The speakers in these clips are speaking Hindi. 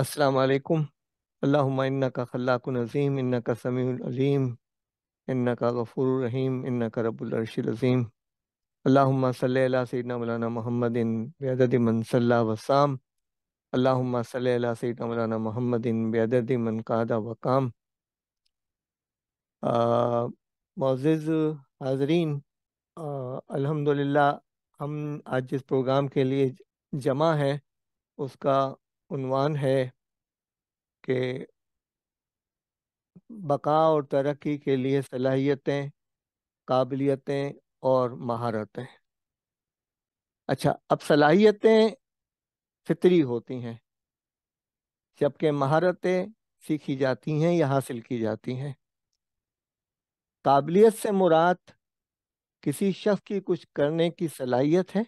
असलकम अल्लाम का खल्लाकुन अज़ीम इन्ना का समीम इन्ना का गफ़ूर रहीम इन्ना का रबुलरशीम अल्लाम सल सैदना मौलाना महमद इन बेदद मनसल्ला वसाम अल्लाम सल सैदना मौलाना महमद इन बेदद मनकादा वकाम मोज़ हाजरीन अल्हम्दुलिल्लाह हम आज जिस प्रोग्राम के लिए जमा हैं उसका उनवान है कि बका और तरक्की के लिए सलाहियतें काबिलियतें और महारतें अच्छा अब सलाहियतें फितरी होती हैं जबकि महारतें सीखी जाती हैं या हासिल की जाती हैं काबिलियत से मुराद किसी शख्स की कुछ करने की सलाहियत है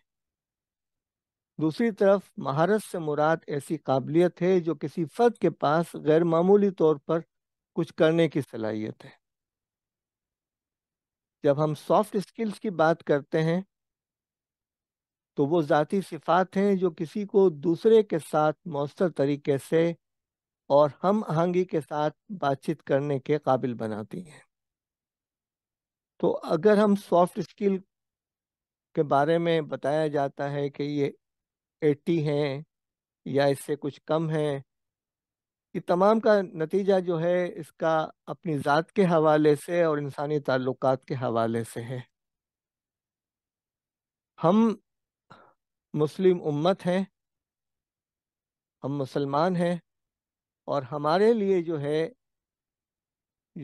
दूसरी तरफ महारत से मुराद ऐसी काबिलियत है जो किसी फर्द के पास गैर मामूली तौर पर कुछ करने की सलाहियत है जब हम सॉफ्ट स्किल्स की बात करते हैं तो वो ज़ाती सिफात हैं जो किसी को दूसरे के साथ मौसर तरीके से और हम आहंगी के साथ बातचीत करने के काबिल बनाती हैं तो अगर हम सॉफ्ट स्किल के बारे में बताया जाता है कि ये एट्टी हैं या इससे कुछ कम हैं ये तमाम का नतीजा जो है इसका अपनी ज़ात के हवाले से और इंसानी ताल्लुक के हवाले से है हम मुस्लिम उम्मत हैं हम मुसलमान हैं और हमारे लिए जो है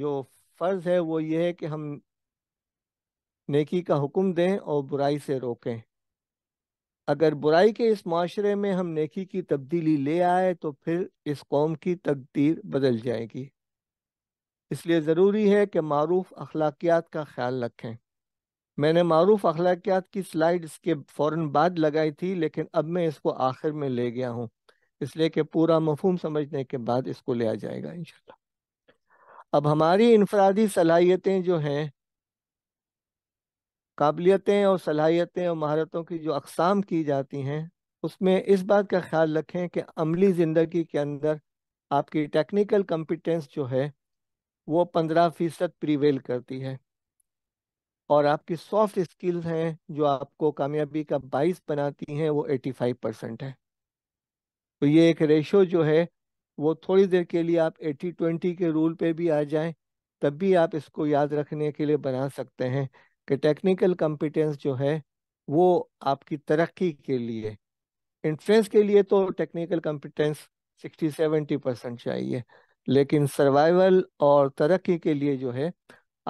जो फ़र्ज़ है वो ये है कि हम नेकी का हुक्म दें और बुराई से रोकें अगर बुराई के इस माशरे में हम नेकी की तब्दीली ले आए तो फिर इस कौम की तकदीर बदल जाएगी इसलिए ज़रूरी है कि मरूफ अखलाकियात का ख्याल रखें मैंने मरूफ अखलाकियात की स्लाइड इसके फ़ौर बाद लगाई थी लेकिन अब मैं इसको आखिर में ले गया हूँ इसलिए कि पूरा मफहम समझने के बाद इसको लिया जाएगा इन अब हमारी इनफरादी सलाहियतें जो हैं काबिलियतें और सलाहियतें और महारतों की जो अकसाम की जाती हैं उसमें इस बात का ख्याल रखें कि अमली ज़िंदगी के अंदर आपकी टेक्निकल कम्पिटेंस जो है वो पंद्रह फ़ीसद प्रीवेल करती है और आपकी सॉफ्ट स्किल्स हैं जो आपको कामयाबी का बाइस बनाती हैं वो एटी फाइव परसेंट है तो ये एक रेशो जो है वो थोड़ी देर के लिए आप एटी ट्वेंटी के रूल पे भी आ जाएं तब भी आप इसको याद रखने के लिए बना सकते हैं कि टेक्निकल कॉम्पिटेंस जो है वो आपकी तरक्की के लिए इंट्रेंस के लिए तो टेक्निकल कॉम्पिटेंस 60 70 परसेंट चाहिए लेकिन सर्वाइवल और तरक्की के लिए जो है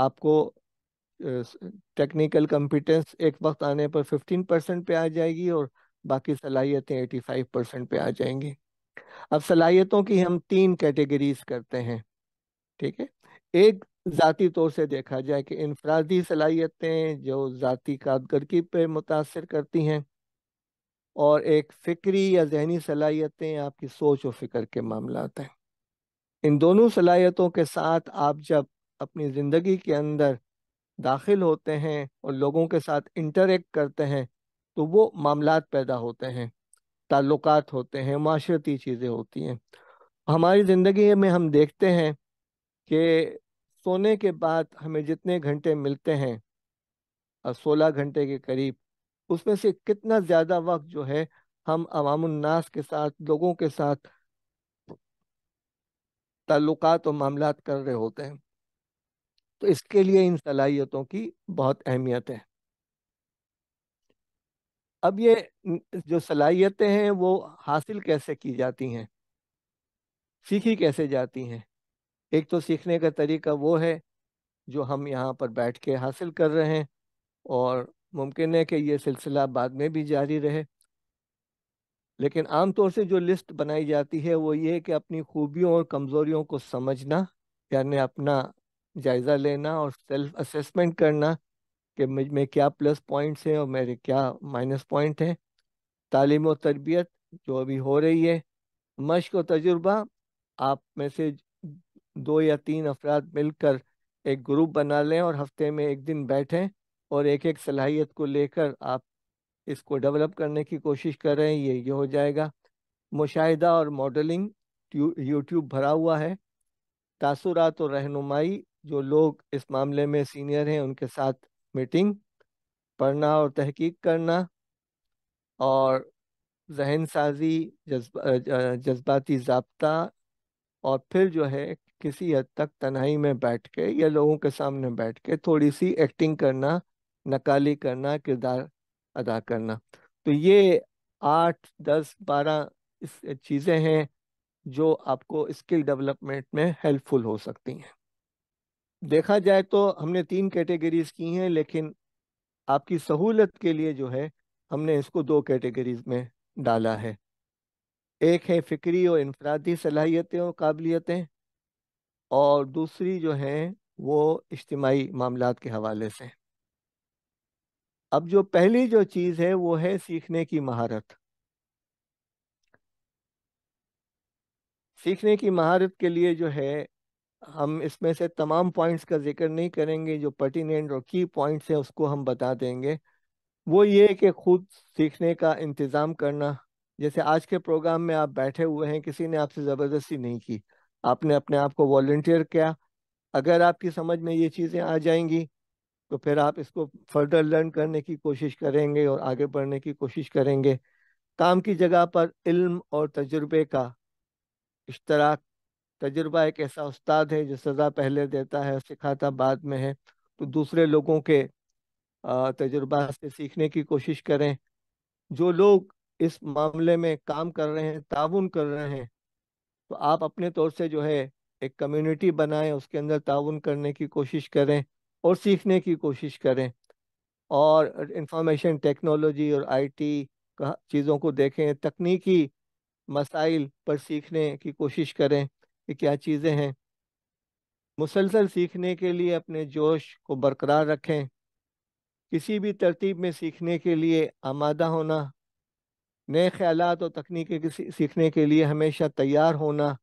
आपको टेक्निकल कॉम्पिटेंस एक वक्त आने पर 15 परसेंट पे आ जाएगी और बाकी सलाहियतें 85 परसेंट पे आ जाएंगी अब सलाहियतों की हम तीन कैटेगरीज करते हैं ठीक है एक ज़ाती तौर से देखा जाए कि इनफरादी सलाहियतें जो ज़ाती कारदगी पे मुतासर करती हैं और एक फ़िक्री या जहनी सलाहियतें आपकी सोच और फिक्र के मामला हैं इन दोनों सलाहियतों के साथ आप जब अपनी ज़िंदगी के अंदर दाखिल होते हैं और लोगों के साथ इंटरेक्ट करते हैं तो वो मामला पैदा होते हैं ताल्लुक होते हैं माशरती चीज़ें होती हैं हमारी ज़िंदगी में हम देखते हैं कि सोने के बाद हमें जितने घंटे मिलते हैं सोलह घंटे के करीब उसमें से कितना ज़्यादा वक्त जो है हम अवामनास के साथ लोगों के साथ ताल्लुकात और मामला कर रहे होते हैं तो इसके लिए इन सलाहियतों की बहुत अहमियत है अब ये जो सलाहियतें हैं वो हासिल कैसे की जाती हैं सीखी कैसे जाती हैं एक तो सीखने का तरीका वो है जो हम यहाँ पर बैठ के हासिल कर रहे हैं और मुमकिन है कि ये सिलसिला बाद में भी जारी रहे लेकिन आम तौर से जो लिस्ट बनाई जाती है वो ये कि अपनी खूबियों और कमज़ोरियों को समझना यानी अपना जायज़ा लेना और सेल्फ असेसमेंट करना कि मुझ में क्या प्लस पॉइंट्स हैं और मेरे क्या माइनस पॉइंट हैं तालीम और तरबियत जो अभी हो रही है मश्क और तजुर्बा आप में से दो या तीन अफराद मिलकर एक ग्रुप बना लें और हफ्ते में एक दिन बैठें और एक एक सलाहियत को लेकर आप इसको डेवलप करने की कोशिश कर रहे हैं ये ये हो जाएगा मुशाहिदा और मॉडलिंग यूट्यूब भरा हुआ है तासुरात और रहनुमाई जो लोग इस मामले में सीनियर हैं उनके साथ मीटिंग पढ़ना और तहकीक करना और जहन साजी जज्बाती जज्बाती जबता और फिर जो है किसी हद तक तनाई में बैठ के या लोगों के सामने बैठ के थोड़ी सी एक्टिंग करना नकाली करना किरदार अदा करना तो ये आठ दस बारह इस चीज़ें हैं जो आपको स्किल डेवलपमेंट में हेल्पफुल हो सकती हैं देखा जाए तो हमने तीन कैटेगरीज की हैं लेकिन आपकी सहूलत के लिए जो है हमने इसको दो कैटेगरीज में डाला है एक है फिक्री और इनफरादी सलाहियतें और काबिलियतें और दूसरी जो है वो इज्तमाही मामला के हवाले से अब जो पहली जो चीज़ है वो है सीखने की महारत सीखने की महारत के लिए जो है हम इसमें से तमाम पॉइंट्स का जिक्र नहीं करेंगे जो पर्टिनेंट और की पॉइंट्स हैं उसको हम बता देंगे वो ये कि खुद सीखने का इंतज़ाम करना जैसे आज के प्रोग्राम में आप बैठे हुए हैं किसी ने आपसे ज़बरदस्ती नहीं की आपने अपने आप को वॉल्टियर किया अगर आपकी समझ में ये चीज़ें आ जाएंगी तो फिर आप इसको फर्दर लर्न करने की कोशिश करेंगे और आगे बढ़ने की कोशिश करेंगे काम की जगह पर इल्म और तजुर्बे का इश्तराक तजुर्बा एक ऐसा उस्ताद है जो सज़ा पहले देता है सिखाता बाद में है तो दूसरे लोगों के तजुर्बा से सीखने की कोशिश करें जो लोग इस मामले में काम कर रहे हैं ताउन कर रहे हैं तो आप अपने तौर से जो है एक कम्युनिटी बनाएं उसके अंदर ताउन करने की कोशिश करें और सीखने की कोशिश करें और इंफॉर्मेशन टेक्नोलॉजी और आईटी का चीज़ों को देखें तकनीकी मसाइल पर सीखने की कोशिश करें कि क्या चीज़ें हैं मुसलसल सीखने के लिए अपने जोश को बरकरार रखें किसी भी तरतीब में सीखने के लिए आमादा होना नए ख्याल और तकनीकें सीखने के लिए हमेशा तैयार होना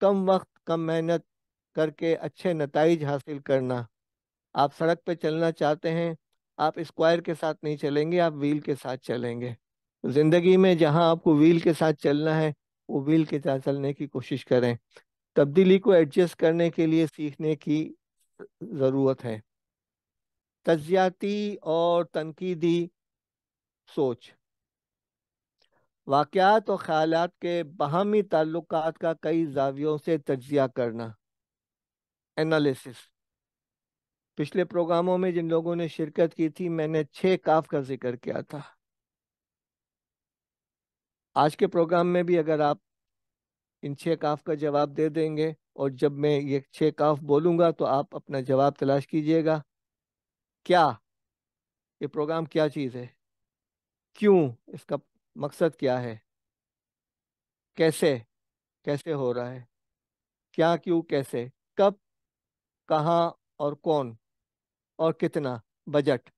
कम वक्त कम मेहनत करके अच्छे नतज हासिल करना आप सड़क पर चलना चाहते हैं आप स्क्वायर के साथ नहीं चलेंगे आप व्हील के साथ चलेंगे ज़िंदगी में जहां आपको व्हील के साथ चलना है वो व्हील के साथ चलने की कोशिश करें तब्दीली को एडजस्ट करने के लिए सीखने की ज़रूरत है तजियाती और तनकीदी सोच वाक़ात और ख्याल के बहमी ताल्लुक का कई जावियों से तजिया करना एनालिसिस पिछले प्रोग्रामों में जिन लोगों ने शिरकत की थी मैंने छः काफ का जिक्र किया था आज के प्रोग्राम में भी अगर आप इन छः काफ का जवाब दे देंगे और जब मैं ये छः काफ बोलूँगा तो आप अपना जवाब तलाश कीजिएगा क्या ये प्रोग्राम क्या चीज़ है क्यों इसका मकसद क्या है कैसे कैसे हो रहा है क्या क्यों कैसे कब कहाँ और कौन और कितना बजट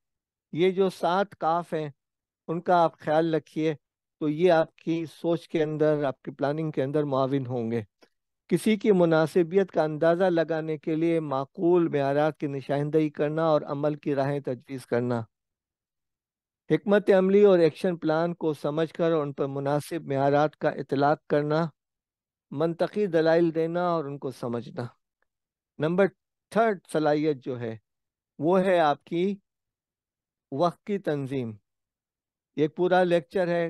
ये जो सात काफ हैं उनका आप ख्याल रखिए तो ये आपकी सोच के अंदर आपकी प्लानिंग के अंदर माविन होंगे किसी की मुनासिबियत का अंदाज़ा लगाने के लिए माकूल मैारात की निशानदेही करना और अमल की राहें तजवीज़ करना हमत अमली और एक्शन प्लान को समझ कर उन पर मुनासिब मैारात का इतलाक़ करना मनतकी दलाइल देना और उनको समझना नंबर थर्ड सलाहियत जो है वो है आपकी वक्त की तंजीम एक पूरा लेक्चर है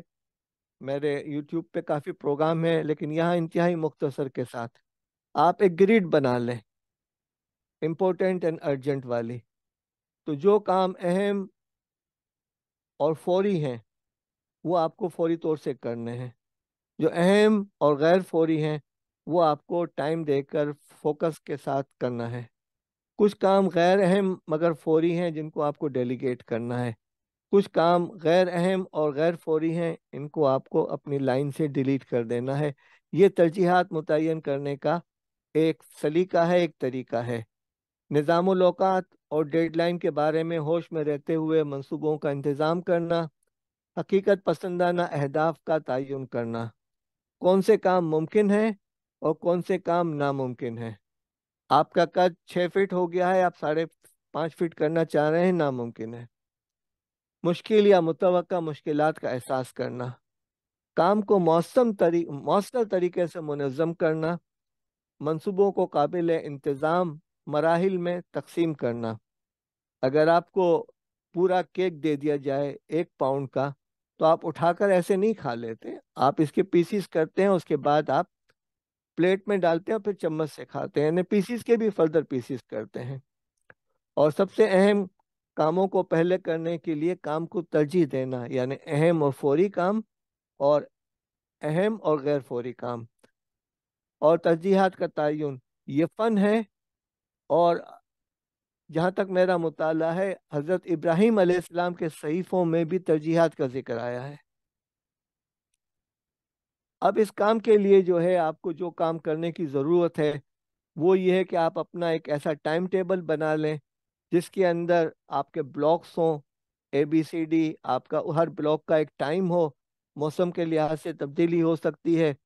मेरे यूट्यूब पे काफ़ी प्रोग्राम है लेकिन यहाँ इंतहाई मुख्तसर के साथ आप एक ग्रिड बना लें इम्पोर्टेंट एंड अर्जेंट वाली तो जो काम अहम और फौरी हैं वो आपको फौरी तौर से करने हैं जो अहम और गैर फौरी हैं वो आपको टाइम देकर फोकस के साथ करना है कुछ काम गैर अहम मगर फौरी हैं जिनको आपको डेलीगेट करना है कुछ काम गैर अहम और गैर फौरी हैं इनको आपको अपनी लाइन से डिलीट कर देना है ये तरजीहत मुतन करने का एक सलीका है एक तरीका है निज़ाम अवकात और डेडलाइन के बारे में होश में रहते हुए मंसूबों का इंतज़ाम करना हकीकत पसंदाना अहदाफ का तयन करना कौन से काम मुमकिन है और कौन से काम नामुमकिन है आपका कद छः फिट हो गया है आप साढ़े पाँच फिट करना चाह रहे हैं नामुमकिन है मुश्किल या मुतव मुश्किल का एहसास करना काम को मौसम तरी मौसर तरीके से मुनज़म करना मनसूबों को काबिल इंतज़ाम मराहल में तकसीम करना अगर आपको पूरा केक दे दिया जाए एक पाउंड का तो आप उठाकर ऐसे नहीं खा लेते आप इसके पीसीस करते हैं उसके बाद आप प्लेट में डालते हैं और फिर चम्मच से खाते हैं यानी पीसीस के भी फर्दर पीसीस करते हैं और सबसे अहम कामों को पहले करने के लिए काम को तरजीह देना यानी अहम और फौरी काम और अहम और गैर फौरी काम और तरजीहत का तयन ये फ़न है और जहाँ तक मेरा मुताल है हज़रत इब्राहिम आसमाम के सहीफ़ों में भी तरजीहत का जिक्र आया है अब इस काम के लिए जो है आपको जो काम करने की ज़रूरत है वो ये है कि आप अपना एक ऐसा टाइम टेबल बना लें जिसके अंदर आपके ब्लॉक्स हों ए बी सी डी आपका हर ब्लॉक का एक टाइम हो मौसम के लिहाज से तब्दीली हो सकती है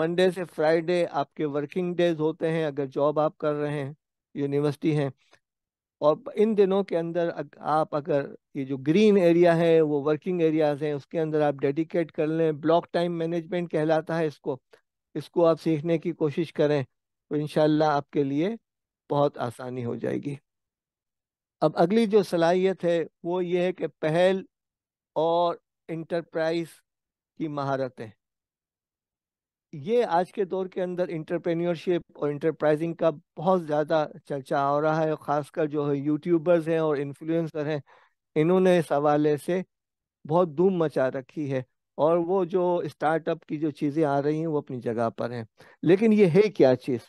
मंडे से फ्राइडे आपके वर्किंग डेज होते हैं अगर जॉब आप कर रहे हैं यूनिवर्सिटी हैं और इन दिनों के अंदर आप अगर ये जो ग्रीन एरिया है वो वर्किंग एरियाज हैं उसके अंदर आप डेडिकेट कर लें ब्लॉक टाइम मैनेजमेंट कहलाता है इसको इसको आप सीखने की कोशिश करें तो इन आपके लिए बहुत आसानी हो जाएगी अब अगली जो सलाहियत है वो ये है कि पहल और इंटरप्राइज की महारतें ये आज के दौर के अंदर इंटरप्रेन्योरशिप और इंटरप्राइजिंग का बहुत ज़्यादा चर्चा हो रहा है खासकर जो है यूट्यूबर्स हैं और इन्फ्लुएंसर हैं इन्होंने इस हवाले से बहुत धूम मचा रखी है और वो जो स्टार्टअप की जो चीज़ें आ रही हैं वो अपनी जगह पर हैं लेकिन ये है क्या चीज़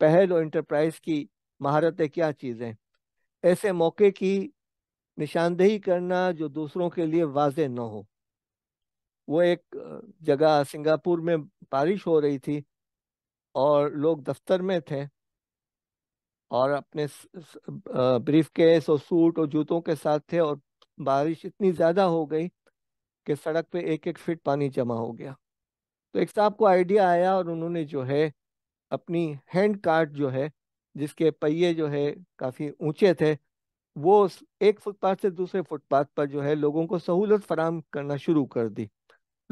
पहल और इंटरप्राइज की महारतें क्या चीज़ें ऐसे मौके की निशानदेही करना जो दूसरों के लिए वाज न हो वो एक जगह सिंगापुर में बारिश हो रही थी और लोग दफ्तर में थे और अपने ब्रीफ केस और सूट और जूतों के साथ थे और बारिश इतनी ज़्यादा हो गई कि सड़क पे एक एक फिट पानी जमा हो गया तो एक साहब को आइडिया आया और उन्होंने जो है अपनी हैंड कार्ट जो है जिसके पहिए जो है काफ़ी ऊंचे थे वो एक फुटपाथ से दूसरे फुटपाथ पर जो है लोगों को सहूलत फराम करना शुरू कर दी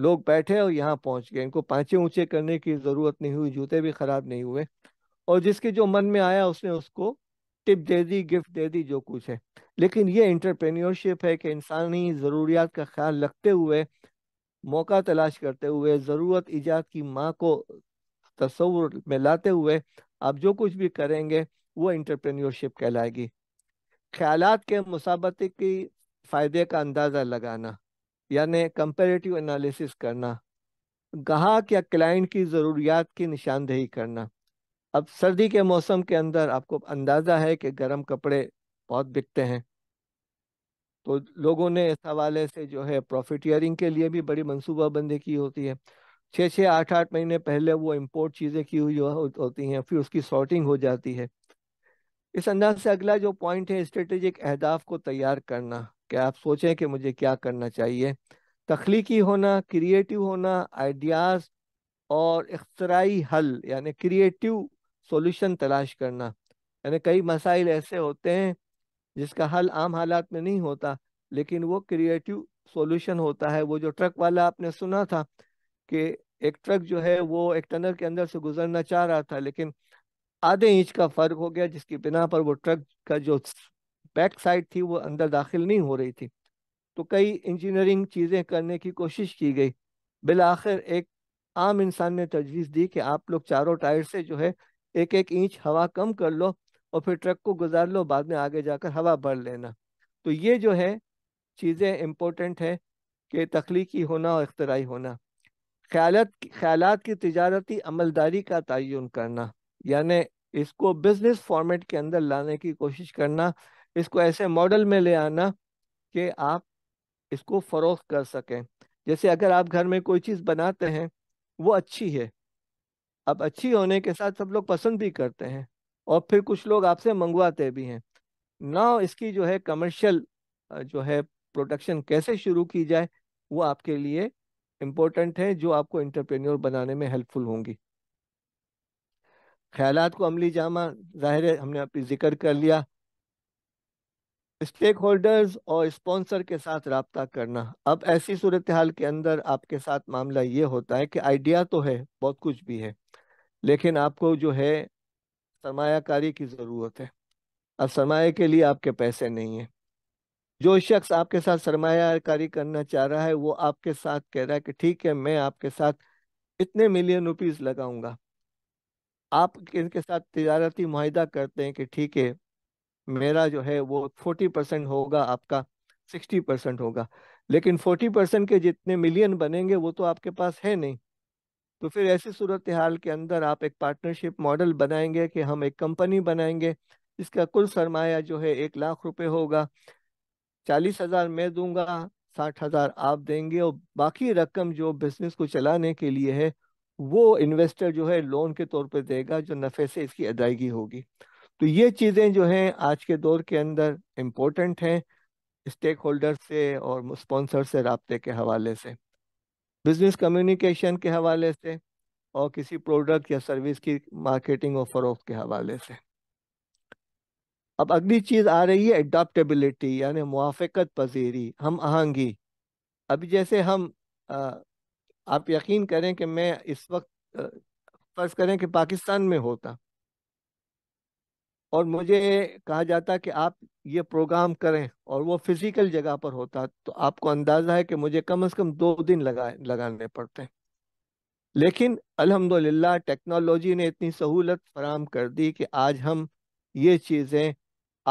लोग बैठे और यहाँ पहुंच गए इनको पाँचे ऊंचे करने की जरूरत नहीं हुई जूते भी खराब नहीं हुए और जिसके जो मन में आया उसने उसको टिप दे दी गिफ्ट दे दी जो कुछ है लेकिन ये इंटरप्रेन्योरशिप है कि इंसानी ज़रूरियात का ख्याल रखते हुए मौका तलाश करते हुए ज़रूरत ईजाद की माँ को तस्वुर में लाते हुए आप जो कुछ भी करेंगे वो इंटरप्रेन्योरशिप कहलाएगी ख्याल के मुसाबत की फ़ायदे का अंदाज़ा लगाना यानी कंपेरेटिव एनालिसिस करना ग्राहक या क्लाइंट की ज़रूरियात की निशानदेही करना अब सर्दी के मौसम के अंदर आपको अंदाज़ा है कि गर्म कपड़े बहुत बिकते हैं तो लोगों ने इस हवाले से जो है प्रॉफिट ईयरिंग के लिए भी बड़ी मनसूबाबंदी की होती है छः छः आठ आठ महीने पहले वो इम्पोर्ट चीज़ें की हुई होती हैं फिर उसकी सॉर्टिंग हो जाती है इस अंदाज से अगला जो पॉइंट है स्ट्रेटेजिक अहदाफ को तैयार करना कि आप सोचें कि मुझे क्या करना चाहिए तख्लीकी होना क्रिएटिव होना आइडियाज और इख्तराई हल यानी क्रिएटिव सॉल्यूशन तलाश करना यानी कई मसाइल ऐसे होते हैं जिसका हल आम हालात में नहीं होता लेकिन वो क्रिएटिव सॉल्यूशन होता है वो जो ट्रक वाला आपने सुना था कि एक ट्रक जो है वो एक टनल के अंदर से गुजरना चाह रहा था लेकिन आधे इंच का फर्क हो गया जिसकी बिना पर वो ट्रक का जो बैक साइड थी वो अंदर दाखिल नहीं हो रही थी तो कई इंजीनियरिंग चीज़ें करने की कोशिश की गई बिल आखिर एक आम इंसान ने तजवीज़ दी कि आप लोग चारों टायर से जो है एक एक इंच हवा कम कर लो और फिर ट्रक को गुजार लो बाद में आगे जाकर हवा भर लेना तो ये जो है चीज़ें इम्पोर्टेंट है कि तख्लीकी होना और अख्तराई होना ख्याल ख्याल की तजारती अमलदारी का तयन करना यानि इसको बिजनेस फॉर्मेट के अंदर लाने की कोशिश करना इसको ऐसे मॉडल में ले आना कि आप इसको फ़रोख कर सकें जैसे अगर आप घर में कोई चीज़ बनाते हैं वो अच्छी है अब अच्छी होने के साथ सब लोग पसंद भी करते हैं और फिर कुछ लोग आपसे मंगवाते भी हैं ना इसकी जो है कमर्शियल जो है प्रोडक्शन कैसे शुरू की जाए वो आपके लिए इम्पोर्टेंट है जो आपको इंटरप्रेन्योर बनाने में हेल्पफुल होंगी ख्याल को अमली जामा ज़ाहिर है हमने अपनी जिक्र कर लिया स्टेक होल्डर्स और स्पॉन्सर के साथ रबता करना अब ऐसी सूरत हाल के अंदर आपके साथ मामला ये होता है कि आइडिया तो है बहुत कुछ भी है लेकिन आपको जो है सरमाकारी की ज़रूरत है अब सरमाए के लिए आपके पैसे नहीं हैं जो शख्स आपके साथ सरमाकारी करना चाह रहा है वो आपके साथ कह रहा है कि ठीक है मैं आपके साथ इतने मिलियन रुपीज़ लगाऊंगा आप इनके साथ तजारती माहिदा करते हैं कि ठीक है मेरा जो है वो फोर्टी परसेंट होगा आपका सिक्सटी परसेंट होगा लेकिन फोर्टी परसेंट के जितने मिलियन बनेंगे वो तो आपके पास है नहीं तो फिर ऐसी सूरत हाल के अंदर आप एक पार्टनरशिप मॉडल बनाएंगे कि हम एक कंपनी बनाएंगे जिसका कुल सरमाया जो है एक लाख रुपए होगा चालीस हज़ार मैं दूंगा साठ हज़ार आप देंगे और बाकी रकम जो बिजनेस को चलाने के लिए है वो इन्वेस्टर जो है लोन के तौर पे देगा जो नफ़े से इसकी अदायगी होगी तो ये चीज़ें जो हैं आज के दौर के अंदर इम्पोर्टेंट हैं स्टेक होल्डर से और स्पॉन्सर से रबते के हवाले से बिजनेस कम्युनिकेशन के हवाले से और किसी प्रोडक्ट या सर्विस की मार्केटिंग और फरोख के हवाले से अब अगली चीज़ आ रही है एडाप्टेबिलिटी यानी मुआफ़त पजीरी हम आहंगी अभी जैसे हम आ, आप यकीन करें कि मैं इस वक्त फ़र्ज़ करें कि पाकिस्तान में होता और मुझे कहा जाता कि आप ये प्रोग्राम करें और वो फिजिकल जगह पर होता तो आपको अंदाजा है कि मुझे कम से कम दो दिन लगा लगाने पड़ते हैं लेकिन अल्हम्दुलिल्लाह टेक्नोलॉजी ने इतनी सहूलत फराम कर दी कि आज हम ये चीज़ें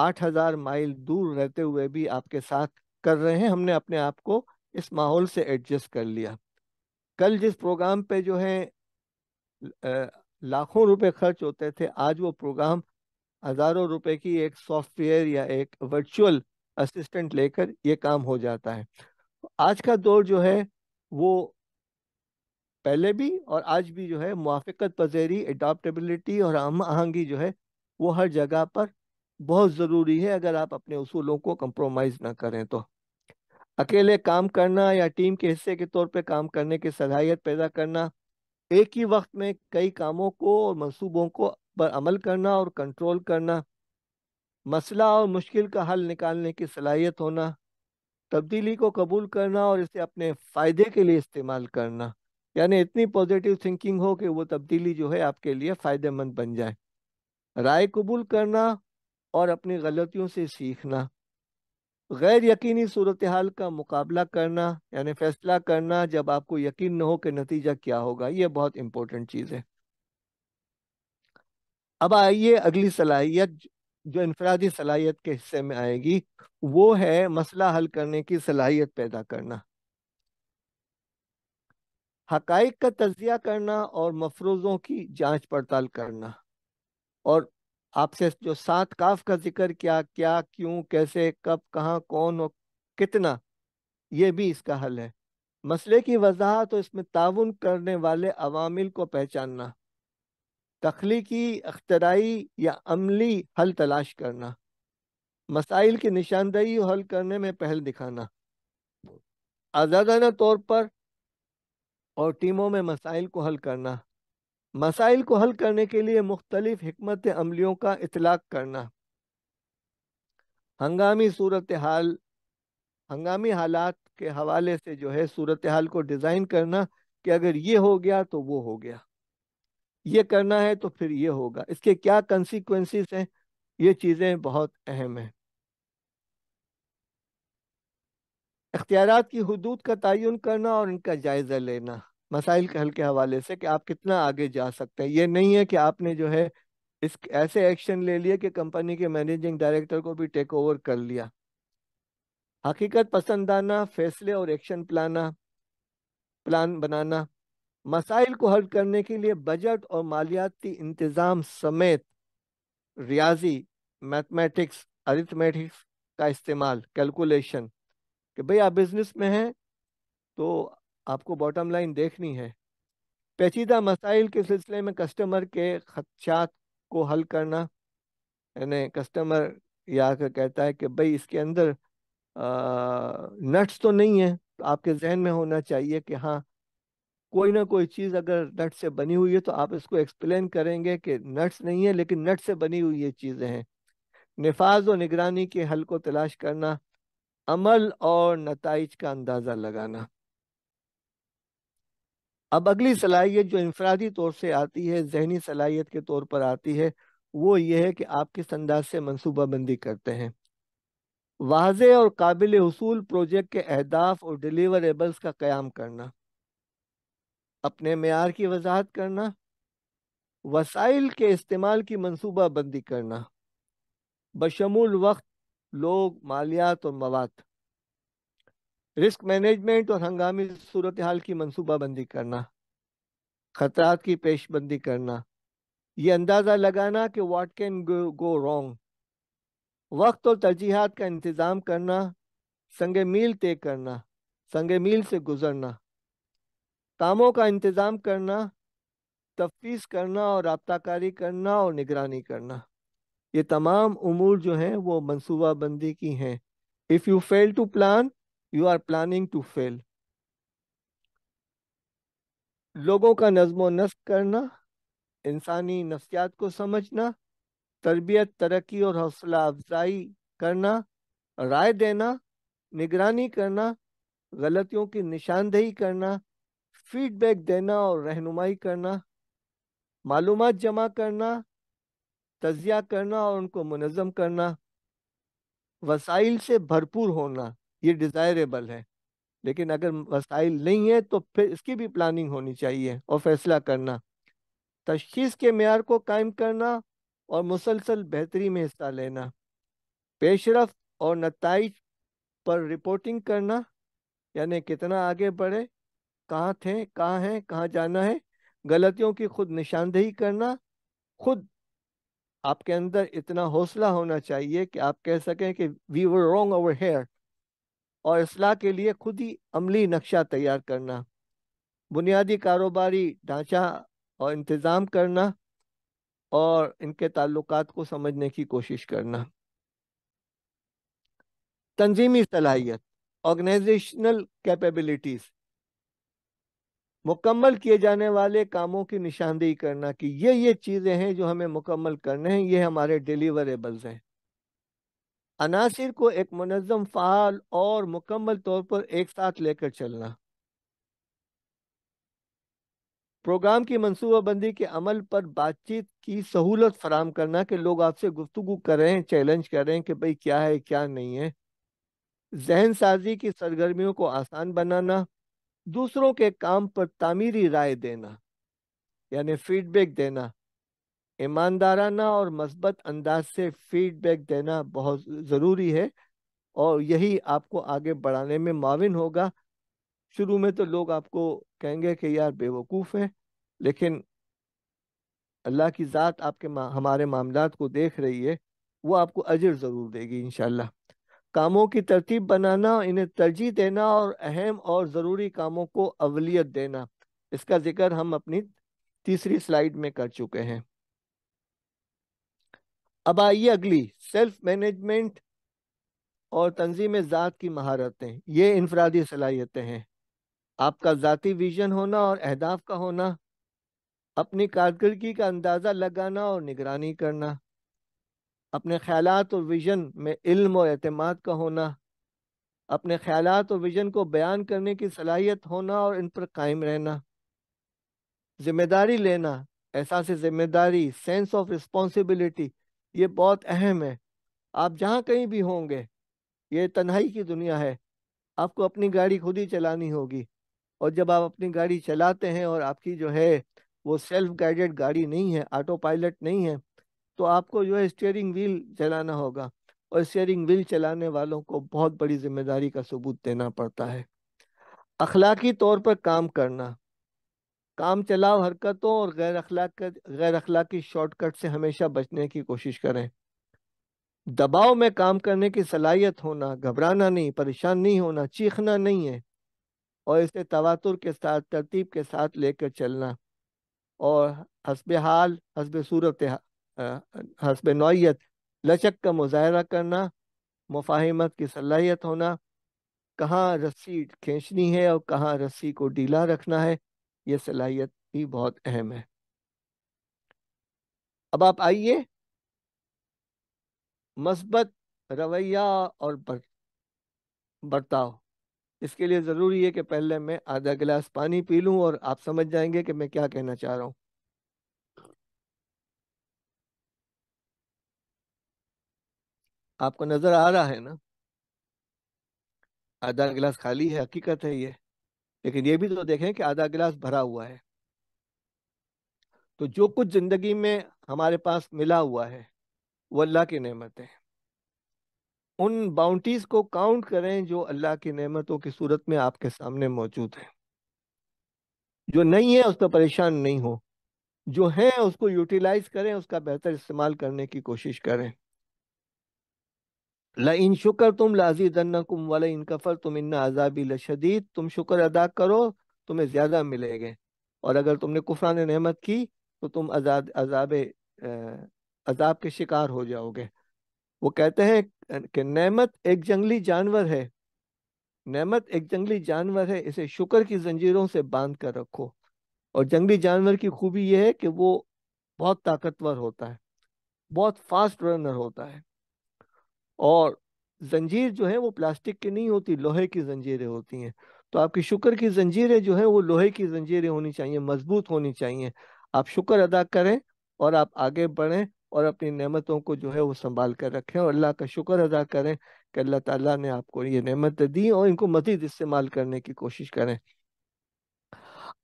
आठ हज़ार माइल दूर रहते हुए भी आपके साथ कर रहे हैं हमने अपने आप को इस माहौल से एडजस्ट कर लिया कल जिस प्रोग्राम पे जो है लाखों रुपए खर्च होते थे आज वो प्रोग्राम हजारों रुपए की एक सॉफ्टवेयर या एक वर्चुअल असिस्टेंट लेकर ये काम हो जाता है आज का दौर जो है वो पहले भी और आज भी जो है मुआफ़त पजेरी एडाप्टबिलिटी और हम आहंगी जो है वो हर जगह पर बहुत ज़रूरी है अगर आप अपने असूलों को कंप्रोमाइज़ ना करें तो अकेले काम करना या टीम के हिस्से के तौर पे काम करने की सलाहियत पैदा करना एक ही वक्त में कई कामों को और मंसूबों को पर अमल करना और कंट्रोल करना मसला और मुश्किल का हल निकालने की सलाहियत होना तब्दीली को कबूल करना और इसे अपने फ़ायदे के लिए इस्तेमाल करना यानी इतनी पॉजिटिव थिंकिंग हो कि वो तब्दीली जो है आपके लिए फ़ायदेमंद बन जाए राय कबूल करना और अपनी गलतियों से सीखना गैर यकीनी सूरत हाल का मुकाबला करना यानी फ़ैसला करना जब आपको यकीन न हो कि नतीजा क्या होगा ये बहुत इंपॉर्टेंट चीज़ है अब आइए अगली सलाहियत जो इनफरादी सलाहियत के हिस्से में आएगी वो है मसला हल करने की सलाहियत पैदा करना हकाइक का तजिया करना और मफरूजों की जांच पड़ताल करना और आपसे जो सात काफ का जिक्र किया क्या क्यों कैसे कब कहाँ कौन और कितना ये भी इसका हल है मसले की वजाहत तो और इसमें ताउन करने वाले अवामिल को पहचानना तख्लीकी अख्तराई या अमली हल तलाश करना मसाइल की निशानदही हल करने में पहल दिखाना आज़ादाना तौर पर और टीमों में मसाइल को हल करना मसाइल को हल करने के लिए मुख्तलिफ हमत अमलियों का इतलाक करना हंगामी सूरत हाल हंगामी हालात के हवाले से जो है सूरत हाल को डिज़ाइन करना कि अगर ये हो गया तो वो हो गया ये करना है तो फिर ये होगा इसके क्या कंसिक्वेंसेस हैं ये चीज़ें बहुत अहम हैं इख्तियार की हदूद का तयन करना और इनका जायज़ा लेना मसाइल के हल के हवाले से कि आप कितना आगे जा सकते हैं ये नहीं है कि आपने जो है इस ऐसे एक्शन ले लिए कि कंपनी के मैनेजिंग डायरेक्टर को भी टेक ओवर कर लिया हकीकत पसंदाना फैसले और एक्शन प्लाना प्लान बनाना मसाइल को हल करने के लिए बजट और मालियाती इंतज़ाम समेत रियाजी मैथमेटिक्स अरिथमेटिक्स का इस्तेमाल कैलकुलेशन कि भाई आप बिजनेस में हैं तो आपको बॉटम लाइन देखनी है पेचीदा मसाइल के सिलसिले में कस्टमर के खदशात को हल करना यानी कस्टमर या आकर कहता है कि भाई इसके अंदर आ, नट्स तो नहीं है तो आपके जहन में होना चाहिए कि हाँ कोई ना कोई चीज अगर नट से बनी हुई है तो आप इसको एक्सप्लेन करेंगे कि नट्स नहीं है लेकिन नट से बनी हुई ये चीजें हैं नफाज और निगरानी के हल को तलाश करना अमल और नतज का अंदाजा लगाना अब अगली सलाहियत जो इंफरादी तौर से आती है जहनी सलाहियत के तौर पर आती है वो ये है कि आप किस अंदाज से मनसूबाबंदी करते हैं वाज और काबिल हसूल प्रोजेक्ट के अहदाफ और डिलीवरेबल्स का क्याम करना अपने मैार की वजाहत करना वसाइल के इस्तेमाल की मनसूबा बंदी करना बशमूल वक्त लोग मालियात और मवाद रिस्क मैनेजमेंट और हंगामी सूरत हाल की मनसूबा बंदी करना खतरात की पेशबंदी करना ये अंदाज़ा लगाना कि वाट कैन गो रॉन्ग वक्त और तरजीहत का इंतज़ाम करना संग मील तय करना संग मील से गुजरना कामों का इंतजाम करना तफ्तीश करना और रबताकारी करना और निगरानी करना ये तमाम उमूर जो हैं वो मनसूबा बंदी की हैं if you fail to plan you are planning to fail लोगों का नज्म नस्क करना इंसानी नफ्सियात को समझना तरबियत तरक्की और हौसला अफजाई करना राय देना निगरानी करना गलतियों की निशानदेही करना फीडबैक देना और रहनुमाई करना मालूम जमा करना तजिया करना और उनको मनज़म करना वसाइल से भरपूर होना ये डिज़ायरेबल है लेकिन अगर वसाइल नहीं है तो फिर इसकी भी प्लानिंग होनी चाहिए और फैसला करना तशीस के मैार को कायम करना और मुसलसल बेहतरी में हिस्सा लेना पेशरफ और नतज पर रिपोर्टिंग करना यानी कितना आगे बढ़े कहाँ थे कहाँ हैं कहाँ जाना है गलतियों की खुद निशानदेही करना खुद आपके अंदर इतना हौसला होना चाहिए कि आप कह सकें कि we were wrong over here और असलाह के लिए खुद ही अमली नक्शा तैयार करना बुनियादी कारोबारी ढांचा और इंतज़ाम करना और इनके ताल्लुक को समझने की कोशिश करना तंजीमी सलाहियत ऑर्गेनाइजेशनल कैपेबिलिटीज़ मुकम्मल किए जाने वाले कामों की निशानदेही करना कि ये ये चीजें हैं जो हमें मुकम्मल करने हैं ये हमारे डिलीवरेबल्स हैं अनासिर को एक मुनज़म फ़ाल और मुकम्मल तौर पर एक साथ लेकर चलना प्रोग्राम की मनसूबाबंदी के अमल पर बातचीत की सहूलत फराम करना कि लोग आपसे गुफ्तु करें चैलेंज करें कि भाई क्या है क्या नहीं है जहन साजी की सरगर्मियों को आसान बनाना दूसरों के काम पर तामीरी राय देना यानी फीडबैक देना ईमानदाराना और मस्बत अंदाज से फीडबैक देना बहुत ज़रूरी है और यही आपको आगे बढ़ाने में माविन होगा शुरू में तो लोग आपको कहेंगे कि यार बेवकूफ़ है लेकिन अल्लाह की ज़ात आपके मा, हमारे मामला को देख रही है वो आपको अजर ज़रूर देगी इनशाला कामों की तरतीब बनाना इन्हें तरजीह देना और अहम और ज़रूरी कामों को अवलियत देना इसका जिक्र हम अपनी तीसरी स्लाइड में कर चुके हैं अब आइए अगली सेल्फ मैनेजमेंट और तंजीम ज़ात की महारतें ये इनफरादी सलाहियतें हैं आपका ज़ाती विजन होना और अहदाफ का होना अपनी कारकर्दगी का अंदाज़ा लगाना और निगरानी करना अपने ख्याल और विजन में इल्म और अतमाद का होना अपने ख्याल और विजन को बयान करने की सलाहियत होना और इन पर कायम रहना जिम्मेदारी लेना एहसास जिम्मेदारी सेंस ऑफ रिस्पॉन्सिबिलिटी ये बहुत अहम है आप जहाँ कहीं भी होंगे ये तन्हाई की दुनिया है आपको अपनी गाड़ी खुद ही चलानी होगी और जब आप अपनी गाड़ी चलाते हैं और आपकी जो है वो सेल्फ गाइडेड गाड़ी नहीं है ऑटो पायलट नहीं है तो आपको जो है स्टेयरिंग व्हील चलाना होगा और स्टेयरिंग व्हील चलाने वालों को बहुत बड़ी जिम्मेदारी का सबूत देना पड़ता है अखलाकी तौर पर काम करना काम चलाओ हरकतों और गैर अखलाक गैर अखलाकी शॉर्टकट से हमेशा बचने की कोशिश करें दबाव में काम करने की सलाहियत होना घबराना नहीं परेशान नहीं होना चीखना नहीं है और इसे तवातुर के साथ तरतीब के साथ लेकर चलना और हसब हाल हसब सूरत हसब नौीयत लचक का मुजाहरा करना मुफाहमत की सलाहियत होना कहाँ रस्सी खींचनी है और कहाँ रस्सी को ढीला रखना है ये सलाहियत भी बहुत अहम है अब आप आइए मस्बत रवैया और बर, बर्ताव इसके लिए ज़रूरी है कि पहले मैं आधा गिलास पानी पी लूँ और आप समझ जाएंगे कि मैं क्या कहना चाह रहा हूँ आपको नजर आ रहा है ना आधा गिलास खाली है हकीकत है ये लेकिन ये भी तो देखें कि आधा गिलास भरा हुआ है तो जो कुछ जिंदगी में हमारे पास मिला हुआ है वो अल्लाह की नेमत है उन बाउंटीज को काउंट करें जो अल्लाह की नेमतों की सूरत में आपके सामने मौजूद है जो नहीं है उस पर परेशान नहीं हो जो है उसको यूटिलाइज करें उसका बेहतर इस्तेमाल करने की कोशिश करें ला इन शुक्र तुम लाजी दन्नकुम वाले इन कफर तुम इन्ना आजाबी लशदीद तुम शुक्र अदा करो तुम्हें ज़्यादा मिलेंगे और अगर तुमने कुफरान नहमत की तो तुम आजाद अजाब अजाब के शिकार हो जाओगे वो कहते हैं कि नहमत एक जंगली जानवर है नहमत एक जंगली जानवर है इसे शुक्र की जंजीरों से बांध कर रखो और जंगली जानवर की खूबी यह है कि वो बहुत ताकतवर होता है बहुत फास्ट रनर होता है और जंजीर जो है वो प्लास्टिक की नहीं होती लोहे की जंजीरें होती हैं तो आपकी शुक्र की जंजीरें जो है वो लोहे की जंजीरें होनी चाहिए मजबूत होनी चाहिए आप शुक्र अदा करें और आप आगे बढ़ें और अपनी नेमतों को जो है वो संभाल कर रखें और अल्लाह का शुक्र अदा करें कि अल्लाह ताला ने आपको ये नेमत दी और इनको मजीद इस्तेमाल करने की कोशिश करें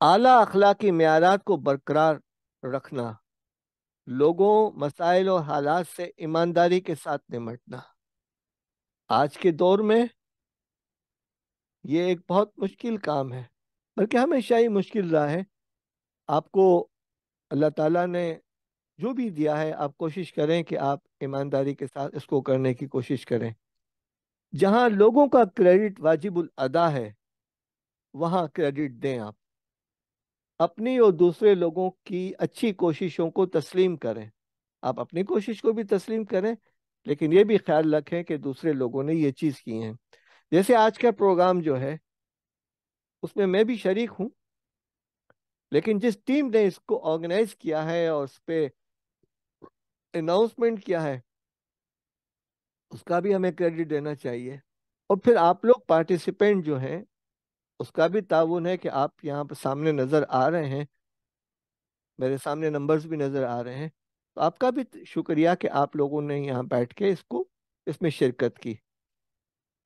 आला अखलाकी मैारात को बरकरार रखना लोगों मसाइल और हालात से ईमानदारी के साथ निमटना आज के दौर में ये एक बहुत मुश्किल काम है बल्कि हमेशा ही मुश्किल रहा है आपको अल्लाह ताला ने जो भी दिया है आप कोशिश करें कि आप ईमानदारी के साथ इसको करने की कोशिश करें जहां लोगों का क्रेडिट वाजिबुल अदा है वहां क्रेडिट दें आप अपनी और दूसरे लोगों की अच्छी कोशिशों को तस्लीम करें आप अपनी कोशिश को भी तस्लीम करें लेकिन ये भी ख्याल रखें कि दूसरे लोगों ने ये चीज़ की है जैसे आज का प्रोग्राम जो है उसमें मैं भी शरीक हूँ लेकिन जिस टीम ने इसको ऑर्गेनाइज किया है और उस पर अनाउंसमेंट किया है उसका भी हमें क्रेडिट देना चाहिए और फिर आप लोग पार्टिसिपेंट जो हैं उसका भी ताउन है कि आप यहाँ पर सामने नज़र आ रहे हैं मेरे सामने नंबर्स भी नज़र आ रहे हैं तो आपका भी शुक्रिया कि आप लोगों ने यहाँ बैठ के इसको इसमें शिरकत की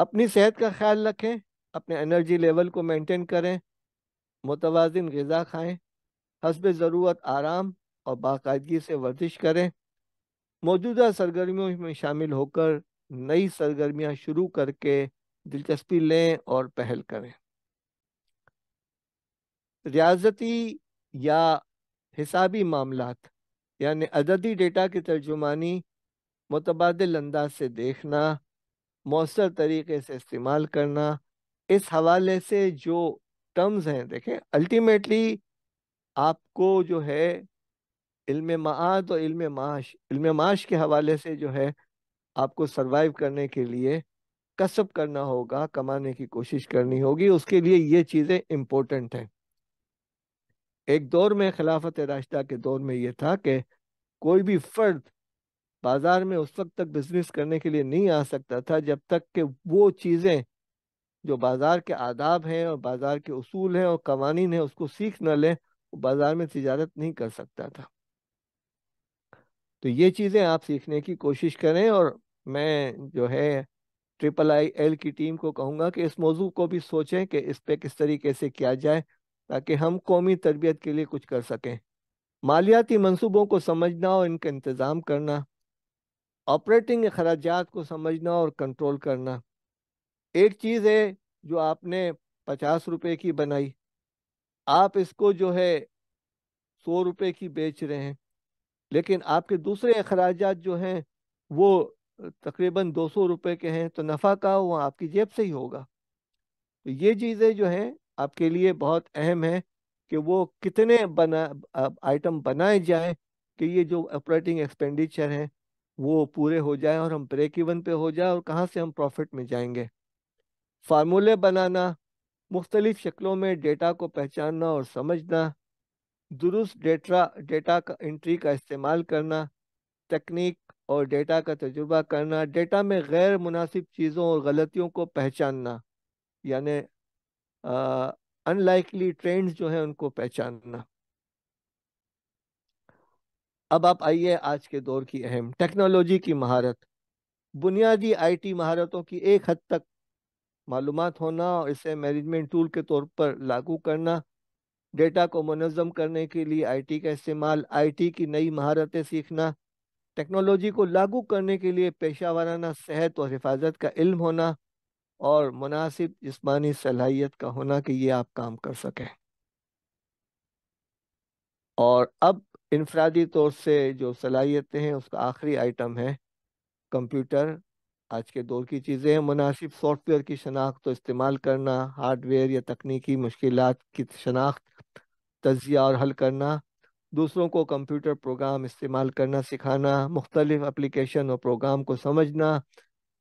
अपनी सेहत का ख्याल रखें अपने एनर्जी लेवल को मेंटेन करें मुतवाजन गज़ा खाएं हसब ज़रूरत आराम और बाकायदगी से वर्जिश करें मौजूदा सरगर्मियों में शामिल होकर नई सरगर्मियाँ शुरू करके दिलचस्पी लें और पहल करें रियाजती या हिसाबी मामला यानि अददी डेटा की तर्जुमानी मुतबादल अंदाज से देखना मौसर तरीके से इस्तेमाल करना इस हवाले से जो टर्म्स हैं देखें अल्टीमेटली आपको जो है इल्म माद और इल्म माश इल्म माश के हवाले से जो है आपको सरवाइव करने के लिए कसब करना होगा कमाने की कोशिश करनी होगी उसके लिए ये चीज़ें इम्पोर्टेंट हैं एक दौर में खिलाफत राशदा के दौर में यह था कि कोई भी फर्द बाजार में उस वक्त तक बिजनेस करने के लिए नहीं आ सकता था जब तक कि वो चीज़ें जो बाज़ार के आदाब हैं और बाज़ार के असूल हैं और कवानीन हैं उसको सीख न लें वो बाज़ार में तजारत नहीं कर सकता था तो ये चीज़ें आप सीखने की कोशिश करें और मैं जो है ट्रिपल आई एल की टीम को कहूँगा कि इस मौजू को भी सोचें कि इस पर किस तरीके से किया जाए ताकि हम कौमी तरबियत के लिए कुछ कर सकें मालियाती मनसूबों को समझना और इनका इंतज़ाम करना ऑपरेटिंग अखराज को समझना और कंट्रोल करना एक चीज़ है जो आपने पचास रुपये की बनाई आप इसको जो है सौ रुपये की बेच रहे हैं लेकिन आपके दूसरे अखराज जो हैं वो तकरीबन दो सौ रुपये के हैं तो नफ़ा का वो आपकी जेब से ही होगा तो ये चीज़ें जो हैं आपके लिए बहुत अहम है कि वो कितने बना आइटम बनाए जाए कि ये जो ऑपरेटिंग एक्सपेंडिचर हैं वो पूरे हो जाए और हम ब्रेक इवन पे हो जाए और कहाँ से हम प्रॉफिट में जाएंगे फार्मूले बनाना मुख्तलिफ शक्लों में डेटा को पहचानना और समझना दुरुस्त डेटा डेटा का इंट्री का इस्तेमाल करना तकनीक और डेटा का तजुर्बा करना डेटा में गैर मुनासिब चीज़ों और गलतियों को पहचानना यानि अनलाइकली ट्रेंड्स जो है उनको पहचानना अब आप आइए आज के दौर की अहम टेक्नोलॉजी की महारत बुनियादी आईटी महारतों की एक हद तक मालूम होना और इसे मैनेजमेंट टूल के तौर पर लागू करना डेटा को मनज़म करने के लिए आईटी का इस्तेमाल आईटी की नई महारतें सीखना टेक्नोलॉजी को लागू करने के लिए पेशा वाराना सेहत और हिफाजत का इल्म होना और मुनासिब जिसमानी सलाहियत का होना कि ये आप काम कर सकें और अब इनफरादी तौर से जो सलाहियतें हैं उसका आखिरी आइटम है कंप्यूटर आज के दौर की चीज़ें हैं मुनासिब सॉफ्टवेयर की शनाख्त तो इस्तेमाल करना हार्डवेयर या तकनीकी मुश्किल की शनाख्त तजिया और हल करना दूसरों को कंप्यूटर प्रोग्राम इस्तेमाल करना सिखाना मुख्तलिफ अप्लीकेशन और प्रोग्राम को समझना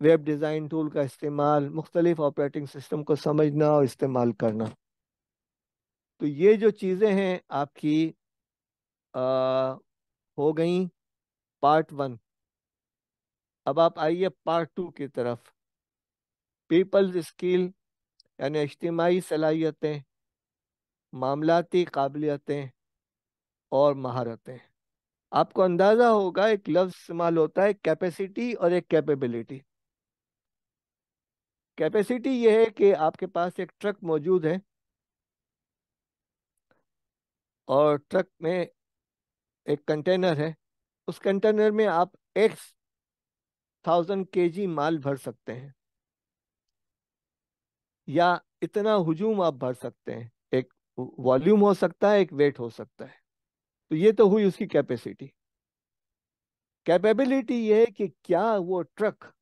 वेब डिज़ाइन टूल का इस्तेमाल मुख्तलिफ ऑपरेटिंग सिस्टम को समझना और इस्तेमाल करना तो ये जो चीज़ें हैं आपकी आ, हो गई पार्ट वन अब आप आइए पार्ट टू की तरफ पीपल्स स्किल यानी इज्तमाही सलाहियतें मामलाती काबिलियतें और महारतें आपको अंदाज़ा होगा एक लफ्ज़ इस्तेमाल होता है कैपेसिटी और एक कैपेबिलिटी कैपेसिटी ये है कि आपके पास एक ट्रक मौजूद है और ट्रक में एक कंटेनर है उस कंटेनर में आप एक्स थाउजेंड के माल भर सकते हैं या इतना हजूम आप भर सकते हैं एक वॉल्यूम हो सकता है एक वेट हो सकता है तो ये तो हुई उसकी कैपेसिटी कैपेबिलिटी ये है कि क्या वो ट्रक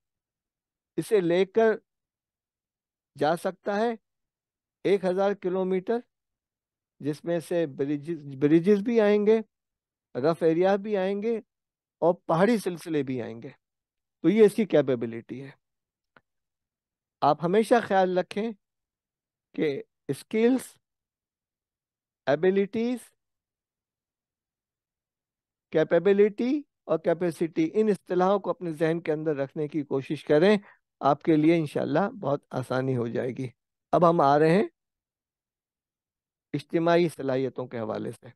इसे लेकर जा सकता है एक हज़ार किलोमीटर जिसमें से ब्रिजेस ब्रिजेस भी आएंगे रफ एरिया भी आएंगे और पहाड़ी सिलसिले भी आएंगे तो ये इसकी कैपेबिलिटी है आप हमेशा ख्याल रखें कि स्किल्स एबिलिटीज कैपेबिलिटी और कैपेसिटी इन असलाहों को अपने जहन के अंदर रखने की कोशिश करें आपके लिए इनशाला बहुत आसानी हो जाएगी अब हम आ रहे हैं इज्तमाही सलाहियतों के हवाले से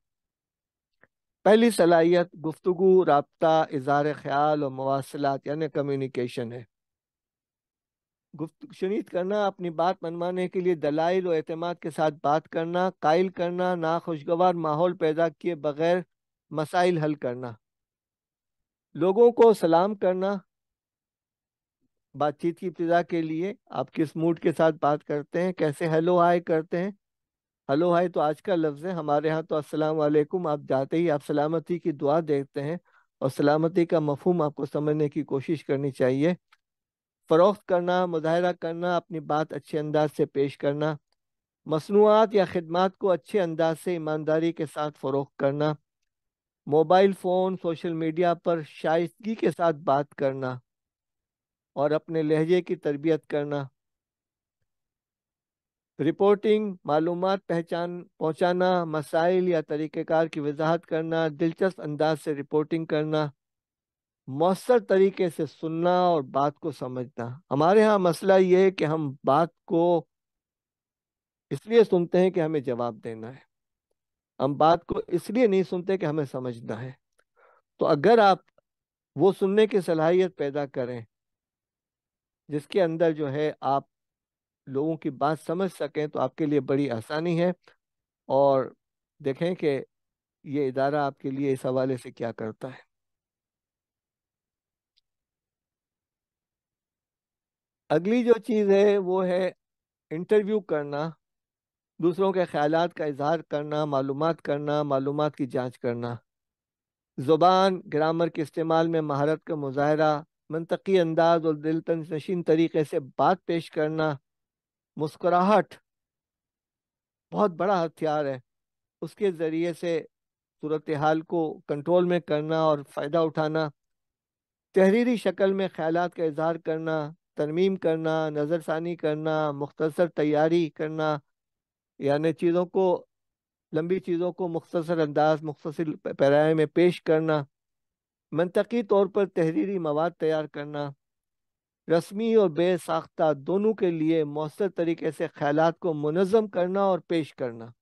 पहली सलाहियत गुफ्तु रबता इज़ार ख्याल और मवासलात यानी कम्युनिकेशन है गुफ्त शनीद करना अपनी बात मनवाने के लिए दलाइल और अहतमाद के साथ बात करना कायल करना नाखुशगवार माहौल पैदा किए बगैर मसाइल हल करना लोगों को सलाम करना बातचीत की इब्तदा के लिए आप किस मूड के साथ बात करते हैं कैसे हेलो हाय करते हैं हेलो हाय तो आज का लफ्ज़ है हमारे यहाँ तो अस्सलाम वालेकुम आप जाते ही आप सलामती की दुआ देखते हैं और सलामती का मफहम आपको समझने की कोशिश करनी चाहिए फ़रोख्त करना मुजाहरा करना अपनी बात अच्छे अंदाज से पेश करना मसनूआत या ख़दमात को अच्छे अंदाज से ईमानदारी के साथ फ़रोख करना मोबाइल फ़ोन सोशल मीडिया पर शाइगी के साथ बात करना और अपने लहजे की तरबियत करना रिपोर्टिंग मालूम पहचान पहुँचाना मसाइल या तरीक़ार की वजाहत करना दिलचस्प अंदाज से रिपोर्टिंग करना मौसर तरीके से सुनना और बात को समझना हमारे यहाँ मसला ये है कि हम बात को इसलिए सुनते हैं कि हमें जवाब देना है हम बात को इसलिए नहीं सुनते कि हमें समझना है तो अगर आप वो सुनने की सलाहियत पैदा करें जिसके अंदर जो है आप लोगों की बात समझ सकें तो आपके लिए बड़ी आसानी है और देखें कि ये इदारा आपके लिए इस हवाले से क्या करता है अगली जो चीज़ है वो है इंटरव्यू करना दूसरों के ख्याल का इजहार करना मालूम करना मालूम की जाँच करना ज़ुबान ग्रामर के इस्तेमाल में महारत का मुजाहरा मनतकी अंदाज और दिल तनशीन तरीके से बात पेश करना मुस्कुराहट बहुत बड़ा हथियार है उसके ज़रिए से सूरत हाल को कंट्रोल में करना और फ़ायदा उठाना तहरीरी शक्ल में ख्याल का इजहार करना तरमीम करना नज़रसानी करना मुख्तर तैयारी करना यानि चीज़ों को लंबी चीज़ों को मुख्तर अंदाज मुख्तर पैराए में पेश करना मनतकी तौर पर तहरीरी मवाद तैयार करना रस्मी और बेसाख्ता दोनों के लिए मौसर तरीके से ख्याल को मनज़म करना और पेश करना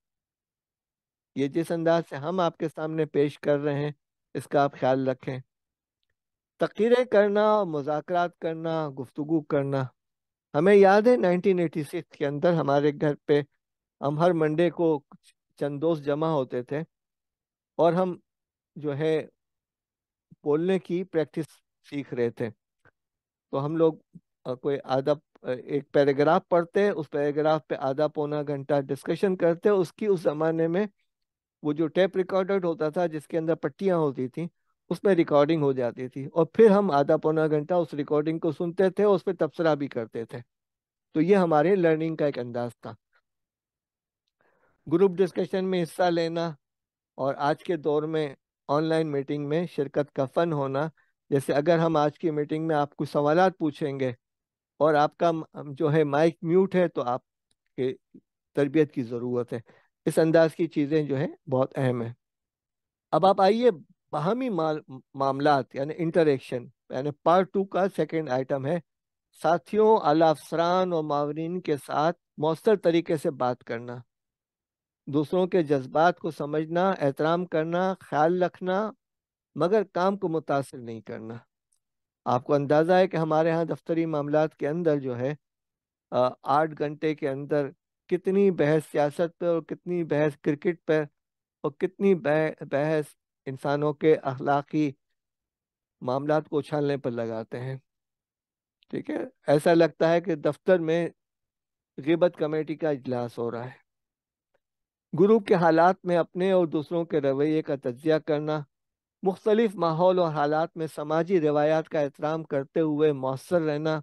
ये जिस अंदाज से हम आपके सामने पेश कर रहे हैं इसका आप ख्याल रखें तकरीरें करना और मुजाकर करना गुफ्तु करना हमें याद है नाइनटीन एटी सिक्स के अंदर हमारे घर पे हम हर मंडे को चंद दोस्त जमा होते थे और हम जो है बोलने की प्रैक्टिस सीख रहे थे तो हम लोग कोई आधा एक पैराग्राफ पढ़ते उस पैराग्राफ पे आधा पौना घंटा डिस्कशन करते उसकी उस जमाने में वो जो टेप रिकॉर्डेड होता था जिसके अंदर पट्टियां होती थी उसमें रिकॉर्डिंग हो जाती थी और फिर हम आधा पौना घंटा उस रिकॉर्डिंग को सुनते थे और उस पर तबसरा भी करते थे तो ये हमारे लर्निंग का एक अंदाज था ग्रुप डिस्कशन में हिस्सा लेना और आज के दौर में ऑनलाइन मीटिंग में शिरकत का फ़न होना जैसे अगर हम आज की मीटिंग में आपको सवाल पूछेंगे और आपका जो है माइक म्यूट है तो आपके तरबियत की ज़रूरत है इस अंदाज की चीज़ें जो है बहुत अहम है अब आप आइए बाहमी मामला यानी इंटरेक्शन यानी पार्ट टू का सेकेंड आइटम है साथियों आला अफसरान और मावरीन के साथ मौसर तरीके से बात करना दूसरों के जज्बात को समझना एहतराम करना ख्याल रखना मगर काम को मुतासर नहीं करना आपको अंदाज़ा है कि हमारे यहाँ दफ्तरी मामला के अंदर जो है आठ घंटे के अंदर कितनी बहस सियासत पर और कितनी बहस क्रिकेट पर और कितनी बह, बहस इंसानों के अखलाकी मामला को उछालने पर लगाते हैं ठीक है ऐसा लगता है कि दफ्तर में गिबत कमेटी का इजलास हो रहा है गुरु के हालात में अपने और दूसरों के रवैये का तजिया करना मुख्तलिफ माहौल और हालात में समाजी रवायात का एहतराम करते हुए मौसर रहना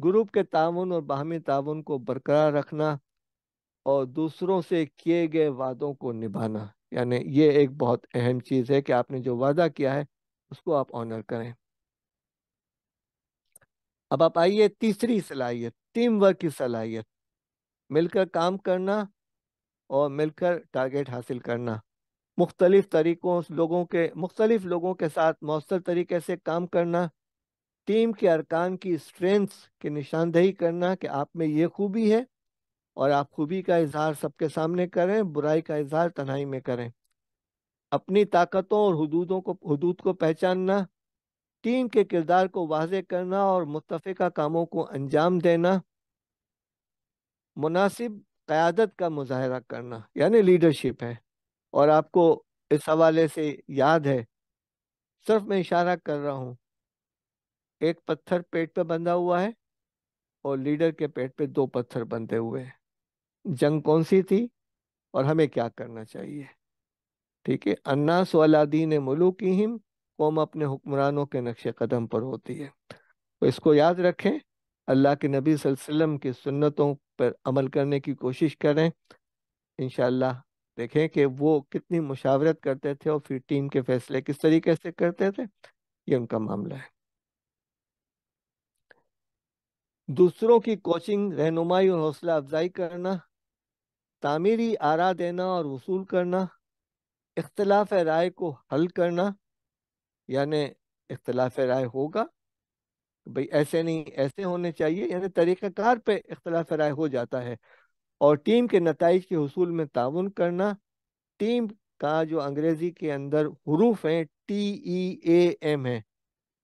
ग्रुप के तान और बाहमी ताउन को बरकरार रखना और दूसरों से किए गए वादों को निभाना यानी ये एक बहुत अहम चीज़ है कि आपने जो वादा किया है उसको आप ऑनर करें अब आप आइए तीसरी सलाहियत टीम वर्क की सलाहियत मिलकर काम करना और मिलकर टारगेट हासिल करना मुख्तलिफ तरीक़ों लोगों के मुख्तलिफ लोगों के साथ मौसर तरीके से काम करना टीम के अरकान की स्ट्रेंथ्स की निशानदेही करना कि आप में ये खूबी है और आप खूबी का इजहार सबके सामने करें बुराई का इजहार तनाई में करें अपनी ताकतों और हदूदों को हदूद को पहचानना टीम के किरदार को वाज करना और मुतफ़ा कामों को अंजाम देना मुनासिब क़्यादत का मुजाहरा करना यानी लीडरशिप है और आपको इस हवाले से याद है सिर्फ मैं इशारा कर रहा हूँ एक पत्थर पेट पे बंधा हुआ है और लीडर के पेट पे दो पत्थर बंधे हुए हैं जंग कौन सी थी और हमें क्या करना चाहिए ठीक है अन्नास वालादीन हिम कौम अपने हुक्मरानों के नक्श कदम पर होती है तो इसको याद रखें अल्लाह के नबी वसल्लम की सुन्नतों पर अमल करने की कोशिश करें इन देखें कि वो कितनी मुशावरत करते थे और फिर टीम के फैसले किस तरीके से करते थे ये उनका मामला है दूसरों की कोचिंग रहनुमाई और हौसला अफजाई करना तामीरी आरा देना और वसूल करना इख्तलाफ राय को हल करना यानि इख्तलाफ राय होगा भाई ऐसे नहीं ऐसे होने चाहिए यानी तरीक़ाकार पे इख्तलाफ राय हो जाता है और टीम के नतज के हसूल में ताउन करना टीम का जो अंग्रेज़ी के अंदर हरूफ हैं टी ई एम है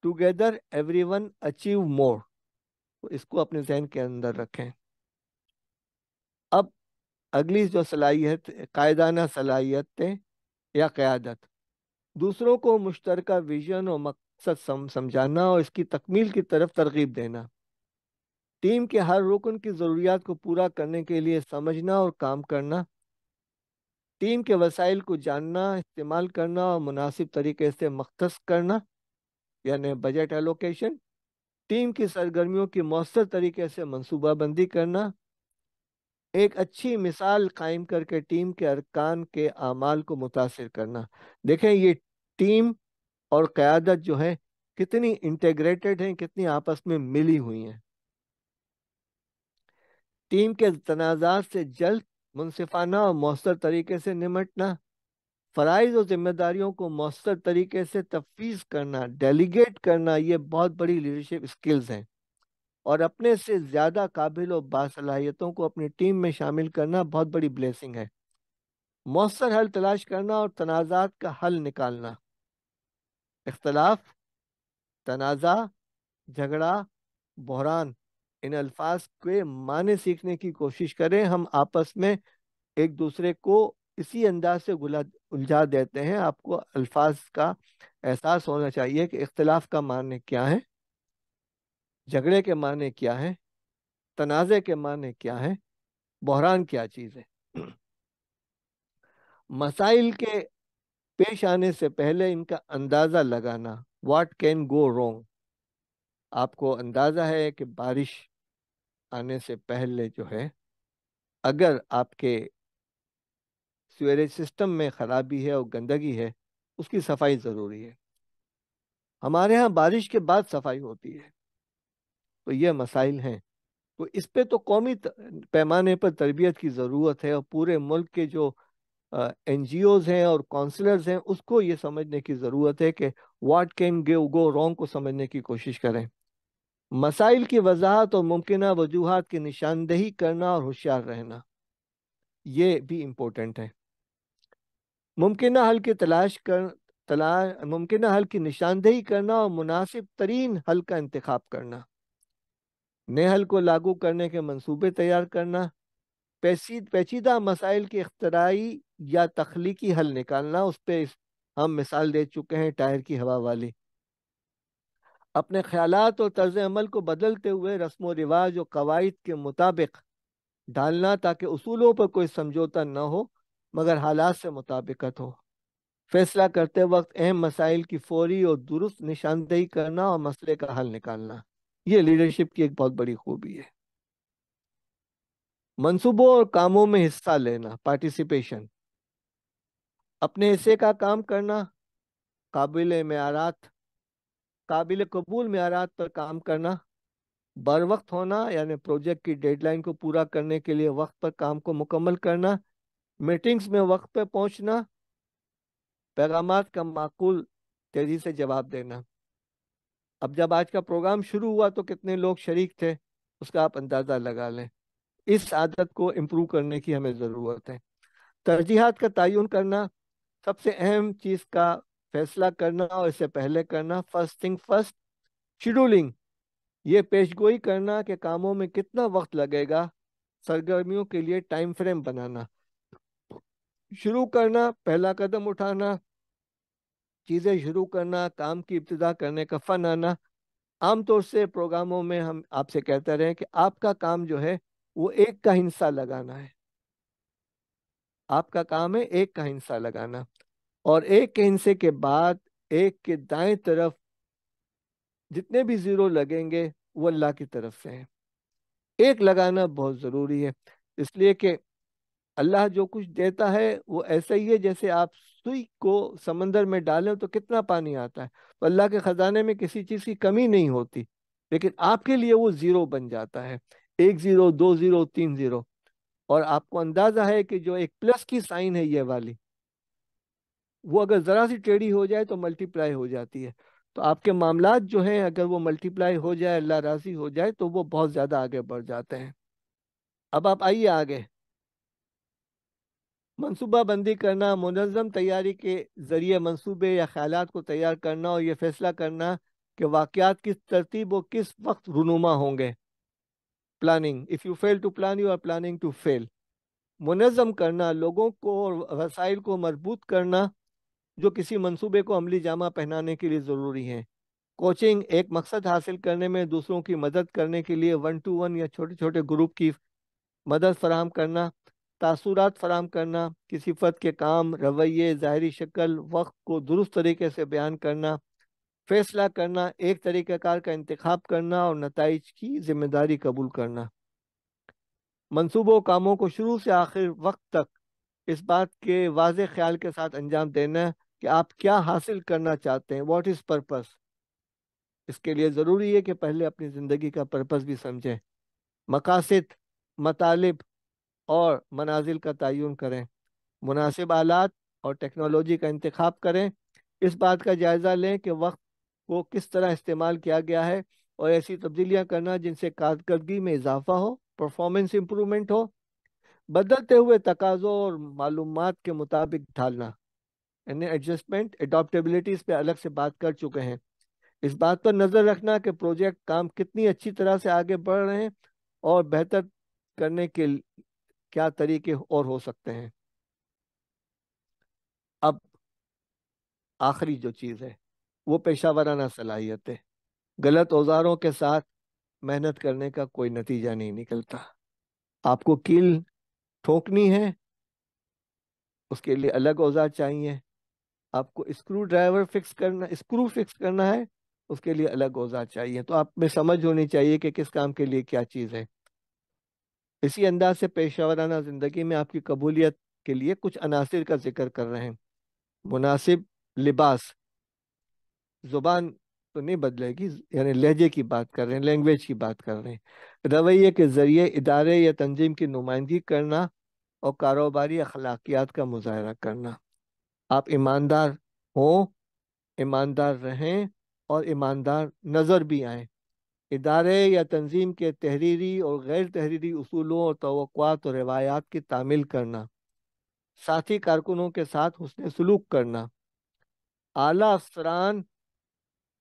together every one achieve more इसको अपने जहन के अंदर रखें अब अगली जो सलाहियत कायदाना सलाहियतें या क़्यादत दूसरों को मुश्तरक विजन और सच समझाना और इसकी तकमील की तरफ तरगीब देना टीम के हर रुकन की ज़रूरियात को पूरा करने के लिए समझना और काम करना टीम के वसाइल को जानना इस्तेमाल करना और मुनासिब तरीके से मख्स करना यानि बजट एलोकेशन टीम की सरगर्मियों की मौसर तरीके से मनसूबाबंदी करना एक अच्छी मिसाल कायम करके टीम के अरकान के अमाल को मुतासर करना देखें ये टीम और क़्यादत जो है कितनी इंटेग्रेटेड है कितनी आपस में मिली हुई है टीम के तनाजात से जल्द मुनसिफाना और मौसर तरीके से निमटना फ़रज़ और ज़िम्मेदारियों को मौसर तरीके से तफवीज़ करना डेलीगेट करना ये बहुत बड़ी लीडरशिप स्किल्स हैं और अपने से ज़्यादा काबिल और बासलाहियतों को अपनी टीम में शामिल करना बहुत बड़ी ब्लेसिंग है मौसर हल तलाश करना और तनाज़ात का हल निकालना इख्तलाफ तनाज़ा झगड़ा बहरान इन अल्फाज के माने सीखने की कोशिश करें हम आपस में एक दूसरे को इसी अंदाज से गुला उलझा देते हैं आपको अल्फाज का एहसास होना चाहिए कि इख्तलाफ का माने क्या है झगड़े के माने क्या है तनाज़े के माने क्या है बहरान क्या चीज़ है मसाइल के पेश आने से पहले इनका अंदाज़ा लगाना वाट कैन गो रोंग आपको अंदाज़ा है कि बारिश आने से पहले जो है अगर आपके सीवरेज सिस्टम में ख़राबी है और गंदगी है उसकी सफाई ज़रूरी है हमारे यहाँ बारिश के बाद सफाई होती है तो ये मसाइल हैं तो इस पे तो कौमी पैमाने पर तरबियत की ज़रूरत है और पूरे मुल्क के जो एन हैं और काउंसलर्स हैं उसको ये समझने की ज़रूरत है कि what can give go wrong को समझने की कोशिश करें मसाइल की वजाहत और मुमकिन वजूहत की निशानदेही करना और होशियार रहना ये भी इम्पोर्टेंट है मुमकिन हल की तलाश कर तलाश मुमकिन हल की निशानदेही करना और मुनासिब तरीन हल का इंतखब करना नए हल को लागू करने के मनसूबे तैयार करना पेचीदा मसाइल की अख्तराई या तख्लीकी हल निकालना उस पर हम मिसाल दे चुके हैं टायर की हवा वाली अपने ख्यालात और तर्ज अमल को बदलते हुए रस्म व रिवाज और कवायद के मुताबिक डालना ताकि असूलों पर कोई समझौता न हो मगर हालात से मुताबिकत हो फैसला करते वक्त अहम मसाइल की फौरी और दुरुस्त निशानदेही करना और मसले का हल निकालना ये लीडरशिप की एक बहुत बड़ी खूबी है मनसूबों और कामों में हिस्सा लेना पार्टिसिपेशन अपने हिस्से का काम करना काबिल में काबिल कबूल में पर काम करना बर वक्त होना यानी प्रोजेक्ट की डेडलाइन को पूरा करने के लिए वक्त पर काम को मुकम्मल करना मीटिंग्स में वक्त पर पहुंचना पैगाम का माकूल तेज़ी से जवाब देना अब जब आज का प्रोग्राम शुरू हुआ तो कितने लोग शरीक थे उसका आप अंदाज़ा लगा लें इस आदत को इम्प्रूव करने की हमें ज़रूरत है तरजीहत का तयन करना सबसे अहम चीज का फैसला करना और इससे पहले करना फर्स्ट थिंग फर्स्ट शेड्यूलिंग ये पेशगोई करना कि कामों में कितना वक्त लगेगा सरगर्मियों के लिए टाइम फ्रेम बनाना शुरू करना पहला कदम उठाना चीज़ें शुरू करना काम की इब्तदा करने का फ़न आना आमतौर से प्रोग्रामों में हम आपसे कहते रहे कि आपका काम जो है वो एक का हिस्सा लगाना है आपका काम है एक का हिस्सा लगाना और एक के हिंसे के बाद एक के दाएं तरफ जितने भी जीरो लगेंगे वो अल्लाह की तरफ से हैं एक लगाना बहुत ज़रूरी है इसलिए कि अल्लाह जो कुछ देता है वो ऐसा ही है जैसे आप सुई को समंदर में डालें तो कितना पानी आता है तो अल्लाह के ख़जाने में किसी चीज़ की कमी नहीं होती लेकिन आपके लिए वो ज़ीरो बन जाता है एक ज़ीरो दो ज़ीरो तीन ज़ीरो और आपको अंदाज़ा है कि जो एक प्लस की साइन है ये वाली वो अगर ज़रा सी टेढ़ी हो जाए तो मल्टीप्लाई हो जाती है तो आपके मामला जो हैं अगर वो मल्टीप्लाई हो जाए अल्लाह राजी हो जाए तो वो बहुत ज़्यादा आगे बढ़ जाते हैं अब आप आइए आगे मनसूबा बंदी करना मुनज़म तैयारी के ज़रिए मनसूबे या ख्याल को तैयार करना और ये फैसला करना कि वाकत किस तरतीब व किस वक्त रुनुमा होंगे planning if you fail to plan you are planning to fail मुनज़म करना लोगों को और वसाइल को मजबूत करना जो किसी मंसूबे को अमली जामा पहनाने के लिए ज़रूरी हैं कोचिंग एक मकसद हासिल करने में दूसरों की मदद करने के लिए वन टू वन या छोटे छोटे ग्रुप की मदद फराहम करना तासुरात फराहम करना किसी फर्द के काम रवैये ज़ाहरी शक्ल वक्त को दुरुस्त तरीके से बयान करना फैसला करना एक तरीक़ाकार का इंतखब करना और नतज की जिम्मेदारी कबूल करना मनसूबों कामों को शुरू से आखिर वक्त तक इस बात के वाज ख्याल के साथ अंजाम देना कि आप क्या हासिल करना चाहते हैं व्हाट इज पर्पस इसके लिए ज़रूरी है कि पहले अपनी ज़िंदगी का पर्पस भी समझें मकासद मतालब और मनाजिल का तयन करें मुनासिब आलात और टेक्नोलॉजी का इंतखब करें इस बात का जायज़ा लें कि वक्त को किस तरह इस्तेमाल किया गया है और ऐसी तब्दीलियाँ करना जिनसे कारकर्दगी में इजाफा हो परफॉर्मेंस इम्प्रूवमेंट हो बदलते हुए तकाज़ों और मालूम के मुताबिक ढालना यानी एडजस्टमेंट एडोप्टेबिलिटी इस पर अलग से बात कर चुके हैं इस बात पर नज़र रखना कि प्रोजेक्ट काम कितनी अच्छी तरह से आगे बढ़ रहे हैं और बेहतर करने के क्या तरीके और हो सकते हैं अब आखिरी जो चीज़ है वो पेशा सलाहियत है गलत औजारों के साथ मेहनत करने का कोई नतीजा नहीं निकलता आपको कील ठोकनी है उसके लिए अलग औजार चाहिए आपको स्क्रू ड्राइवर फिक्स करना स्क्रू फिक्स करना है उसके लिए अलग औजार चाहिए तो आप में समझ होनी चाहिए कि किस काम के लिए क्या चीज़ है इसी अंदाज से पेशा ज़िंदगी में आपकी कबूलियत के लिए कुछ अनासर का जिक्र कर रहे हैं मुनासिब लिबास ज़ुबान तो नहीं बदलेगी यानी लहजे की बात कर रहे हैं लैंग्वेज की बात कर रहे हैं रवैये के ज़रिए इदारे या तंजीम की नुमाइंदगी करना और कारोबारी अखलाकियात का मुजाहरा करना आप ईमानदार हो ईमानदार रहें और ईमानदार नज़र भी आएँ इदारे या तंजीम के तहरीरी और गैर तहरीरी असूलों और तोक़ात और रवायात की तामील करना साथी कारकुनों के साथ हसन सलूक करना आला अफसरान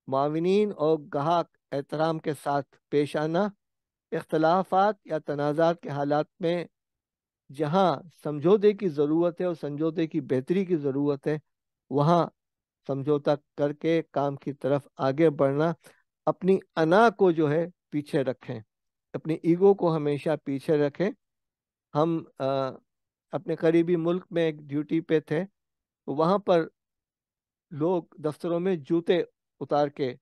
माविन और गाहक एहतराम के साथ पेश आना इख्लाफा या तनाज़ात के हालात में जहाँ समझौते की ज़रूरत है और समझौते की बेहतरी की ज़रूरत है वहाँ समझौता करके काम की तरफ आगे बढ़ना अपनी अना को जो है पीछे रखें अपनी ईगो को हमेशा पीछे रखें हम आ, अपने करीबी मुल्क में एक ड्यूटी पे थे तो वहाँ पर लोग दफ्तरों में जूते उतार के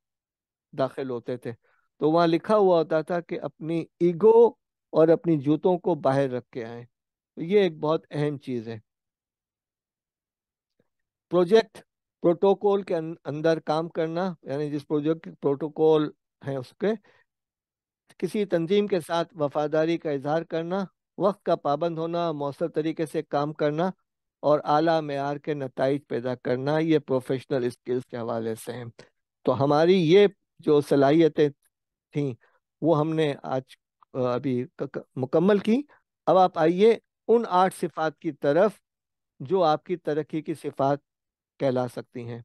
दाखिल होते थे तो वहाँ लिखा हुआ होता था कि अपनी ईगो और अपनी जूतों को बाहर रख के आए ये एक बहुत अहम चीज है प्रोजेक्ट प्रोटोकॉल के अं-, अंदर काम करना यानी जिस प्रोजेक्ट प्रोटोकॉल है उसके किसी तंजीम के साथ वफादारी का इजहार करना वक्त का पाबंद होना मौसर तरीके से काम करना और आला मैार के नतज पैदा करना ये प्रोफेशनल स्किल्स के हवाले से हैं तो हमारी ये जो सलाहियतें थी वो हमने आज अभी मुकम्मल की अब आप आइए उन आठ सिफात की तरफ जो आपकी तरक्की की सिफात कहला सकती हैं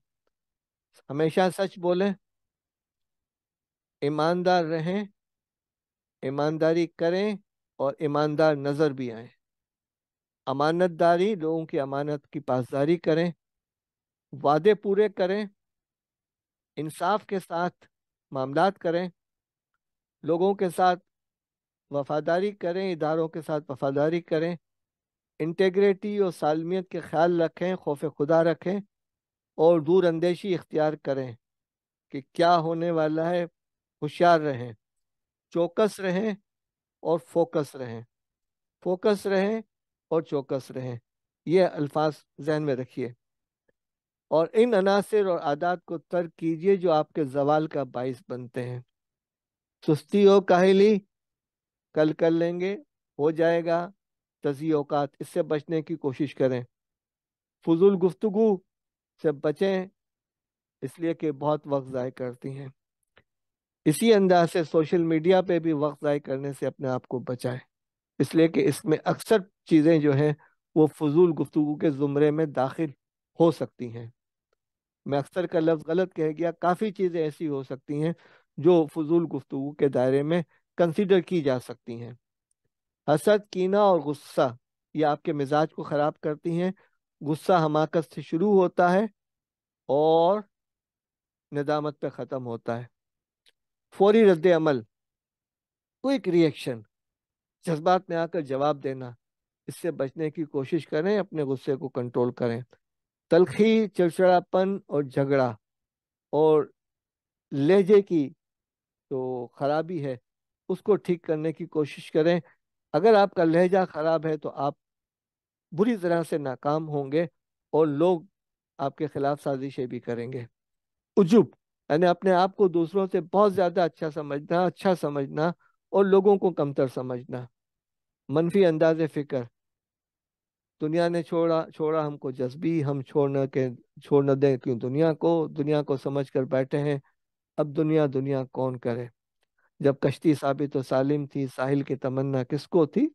हमेशा सच बोलें ईमानदार रहें ईमानदारी करें और ईमानदार नज़र भी आए अमानतदारी लोगों की अमानत की पासदारी करें वादे पूरे करें इंसाफ के साथ मामलात करें लोगों के साथ वफादारी करें इदारों के साथ वफादारी करें इंटेग्रिटी और सालमियत के ख्याल रखें खौफ खुदा रखें और दूर अंदेशी इख्तियार करें कि क्या होने वाला है होशियार रहें चौकस रहें और फोकस रहें फोकस रहें और चौकस रहें यह अल्फाज जहन में रखिए और इन अनासर और आदात को तर्क कीजिए जो आपके जवाल का बायस बनते हैं सुस्ती हो काहली कल कर लेंगे हो जाएगा तजी अवकात इससे बचने की कोशिश करें फजूल गुफ्तु से बचें इसलिए कि बहुत वक्त ज़ाय करती हैं इसी अंदाज से सोशल मीडिया पे भी वक्त ज़ाय करने से अपने आप को बचाएं इसलिए कि इसमें अक्सर चीज़ें जो हैं वो फजूल गुफ्तु के ज़ुमरे में दाखिल हो सकती हैं मैं अक्सर का लफ्ज़ गलत कह गया काफ़ी चीज़ें ऐसी हो सकती हैं जो फजूल गुफ्तु के दायरे में कंसिडर की जा सकती हैं हसद कीना और गुस्सा ये आपके मिजाज को ख़राब करती हैं गुस्सा हमाकत से शुरू होता है और नदामत पे ख़त्म होता है फौरी रद्द अमल क्विक रिएक्शन जज्बात में आकर जवाब देना इससे बचने की कोशिश करें अपने गुस्से को कंट्रोल करें तलखी चिड़चिड़ापन और झगड़ा और लहजे की जो तो खराबी है उसको ठीक करने की कोशिश करें अगर आपका लहजा ख़राब है तो आप बुरी तरह से नाकाम होंगे और लोग आपके खिलाफ साजिशें भी करेंगे उजुब यानी अपने आप को दूसरों से बहुत ज़्यादा अच्छा समझना अच्छा समझना और लोगों को कमतर समझना मनफी अंदाज फ़िक्र दुनिया ने छोड़ा छोड़ा हमको जज्बी हम छोड़ना के छोड़ न दें क्यों दुनिया को दुनिया को समझ कर बैठे हैं अब दुनिया दुनिया कौन करे जब कश्ती साबित और सालिम थी साहिल की तमन्ना किसको थी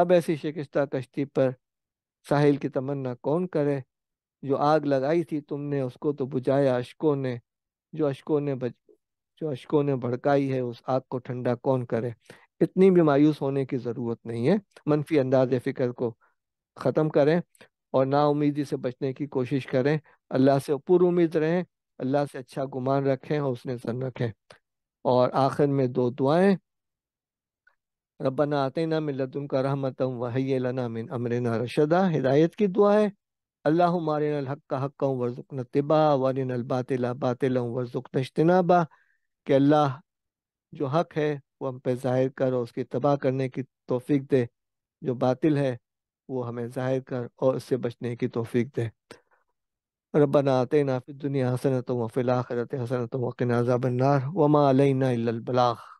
अब ऐसी शिकस्ता कश्ती पर साहिल की तमन्ना कौन करे जो आग लगाई थी तुमने उसको तो बुझाया अशकों ने जो अशकों ने बज जो अशकों ने भड़काई है उस आग को ठंडा कौन करे इतनी भी मायूस होने की ज़रूरत नहीं है मनफी अंदाज फ़िक्र को ख़त्म करें और नाउमीदी से बचने की कोशिश करें अल्लाह से पुर उम्मीद रहें अल्लाह से अच्छा गुमान रखें और उसने सन रखें और आखिर में दो दुआएं रबना आते ना मिलतुम का रहमत वही लना ना रशदा हिदायत की दुआ है अल्लाह मारिन हक का हक वर्जुक तिबा वारिन अलबातिला बातिल वर्जुक नश्तनाबा के अल्लाह जो हक है वो हम पे ज़ाहिर कर और उसकी तबाह करने की तोफ़ी दे जो बातिल है वो हमें ज़ाहिर कर और उससे बचने की तोफ़ी दे ربنا آتنا في الدنيا حسنة وفي الآخرة حسنة وقنا عذاب النار وما علينا إلا البلاغ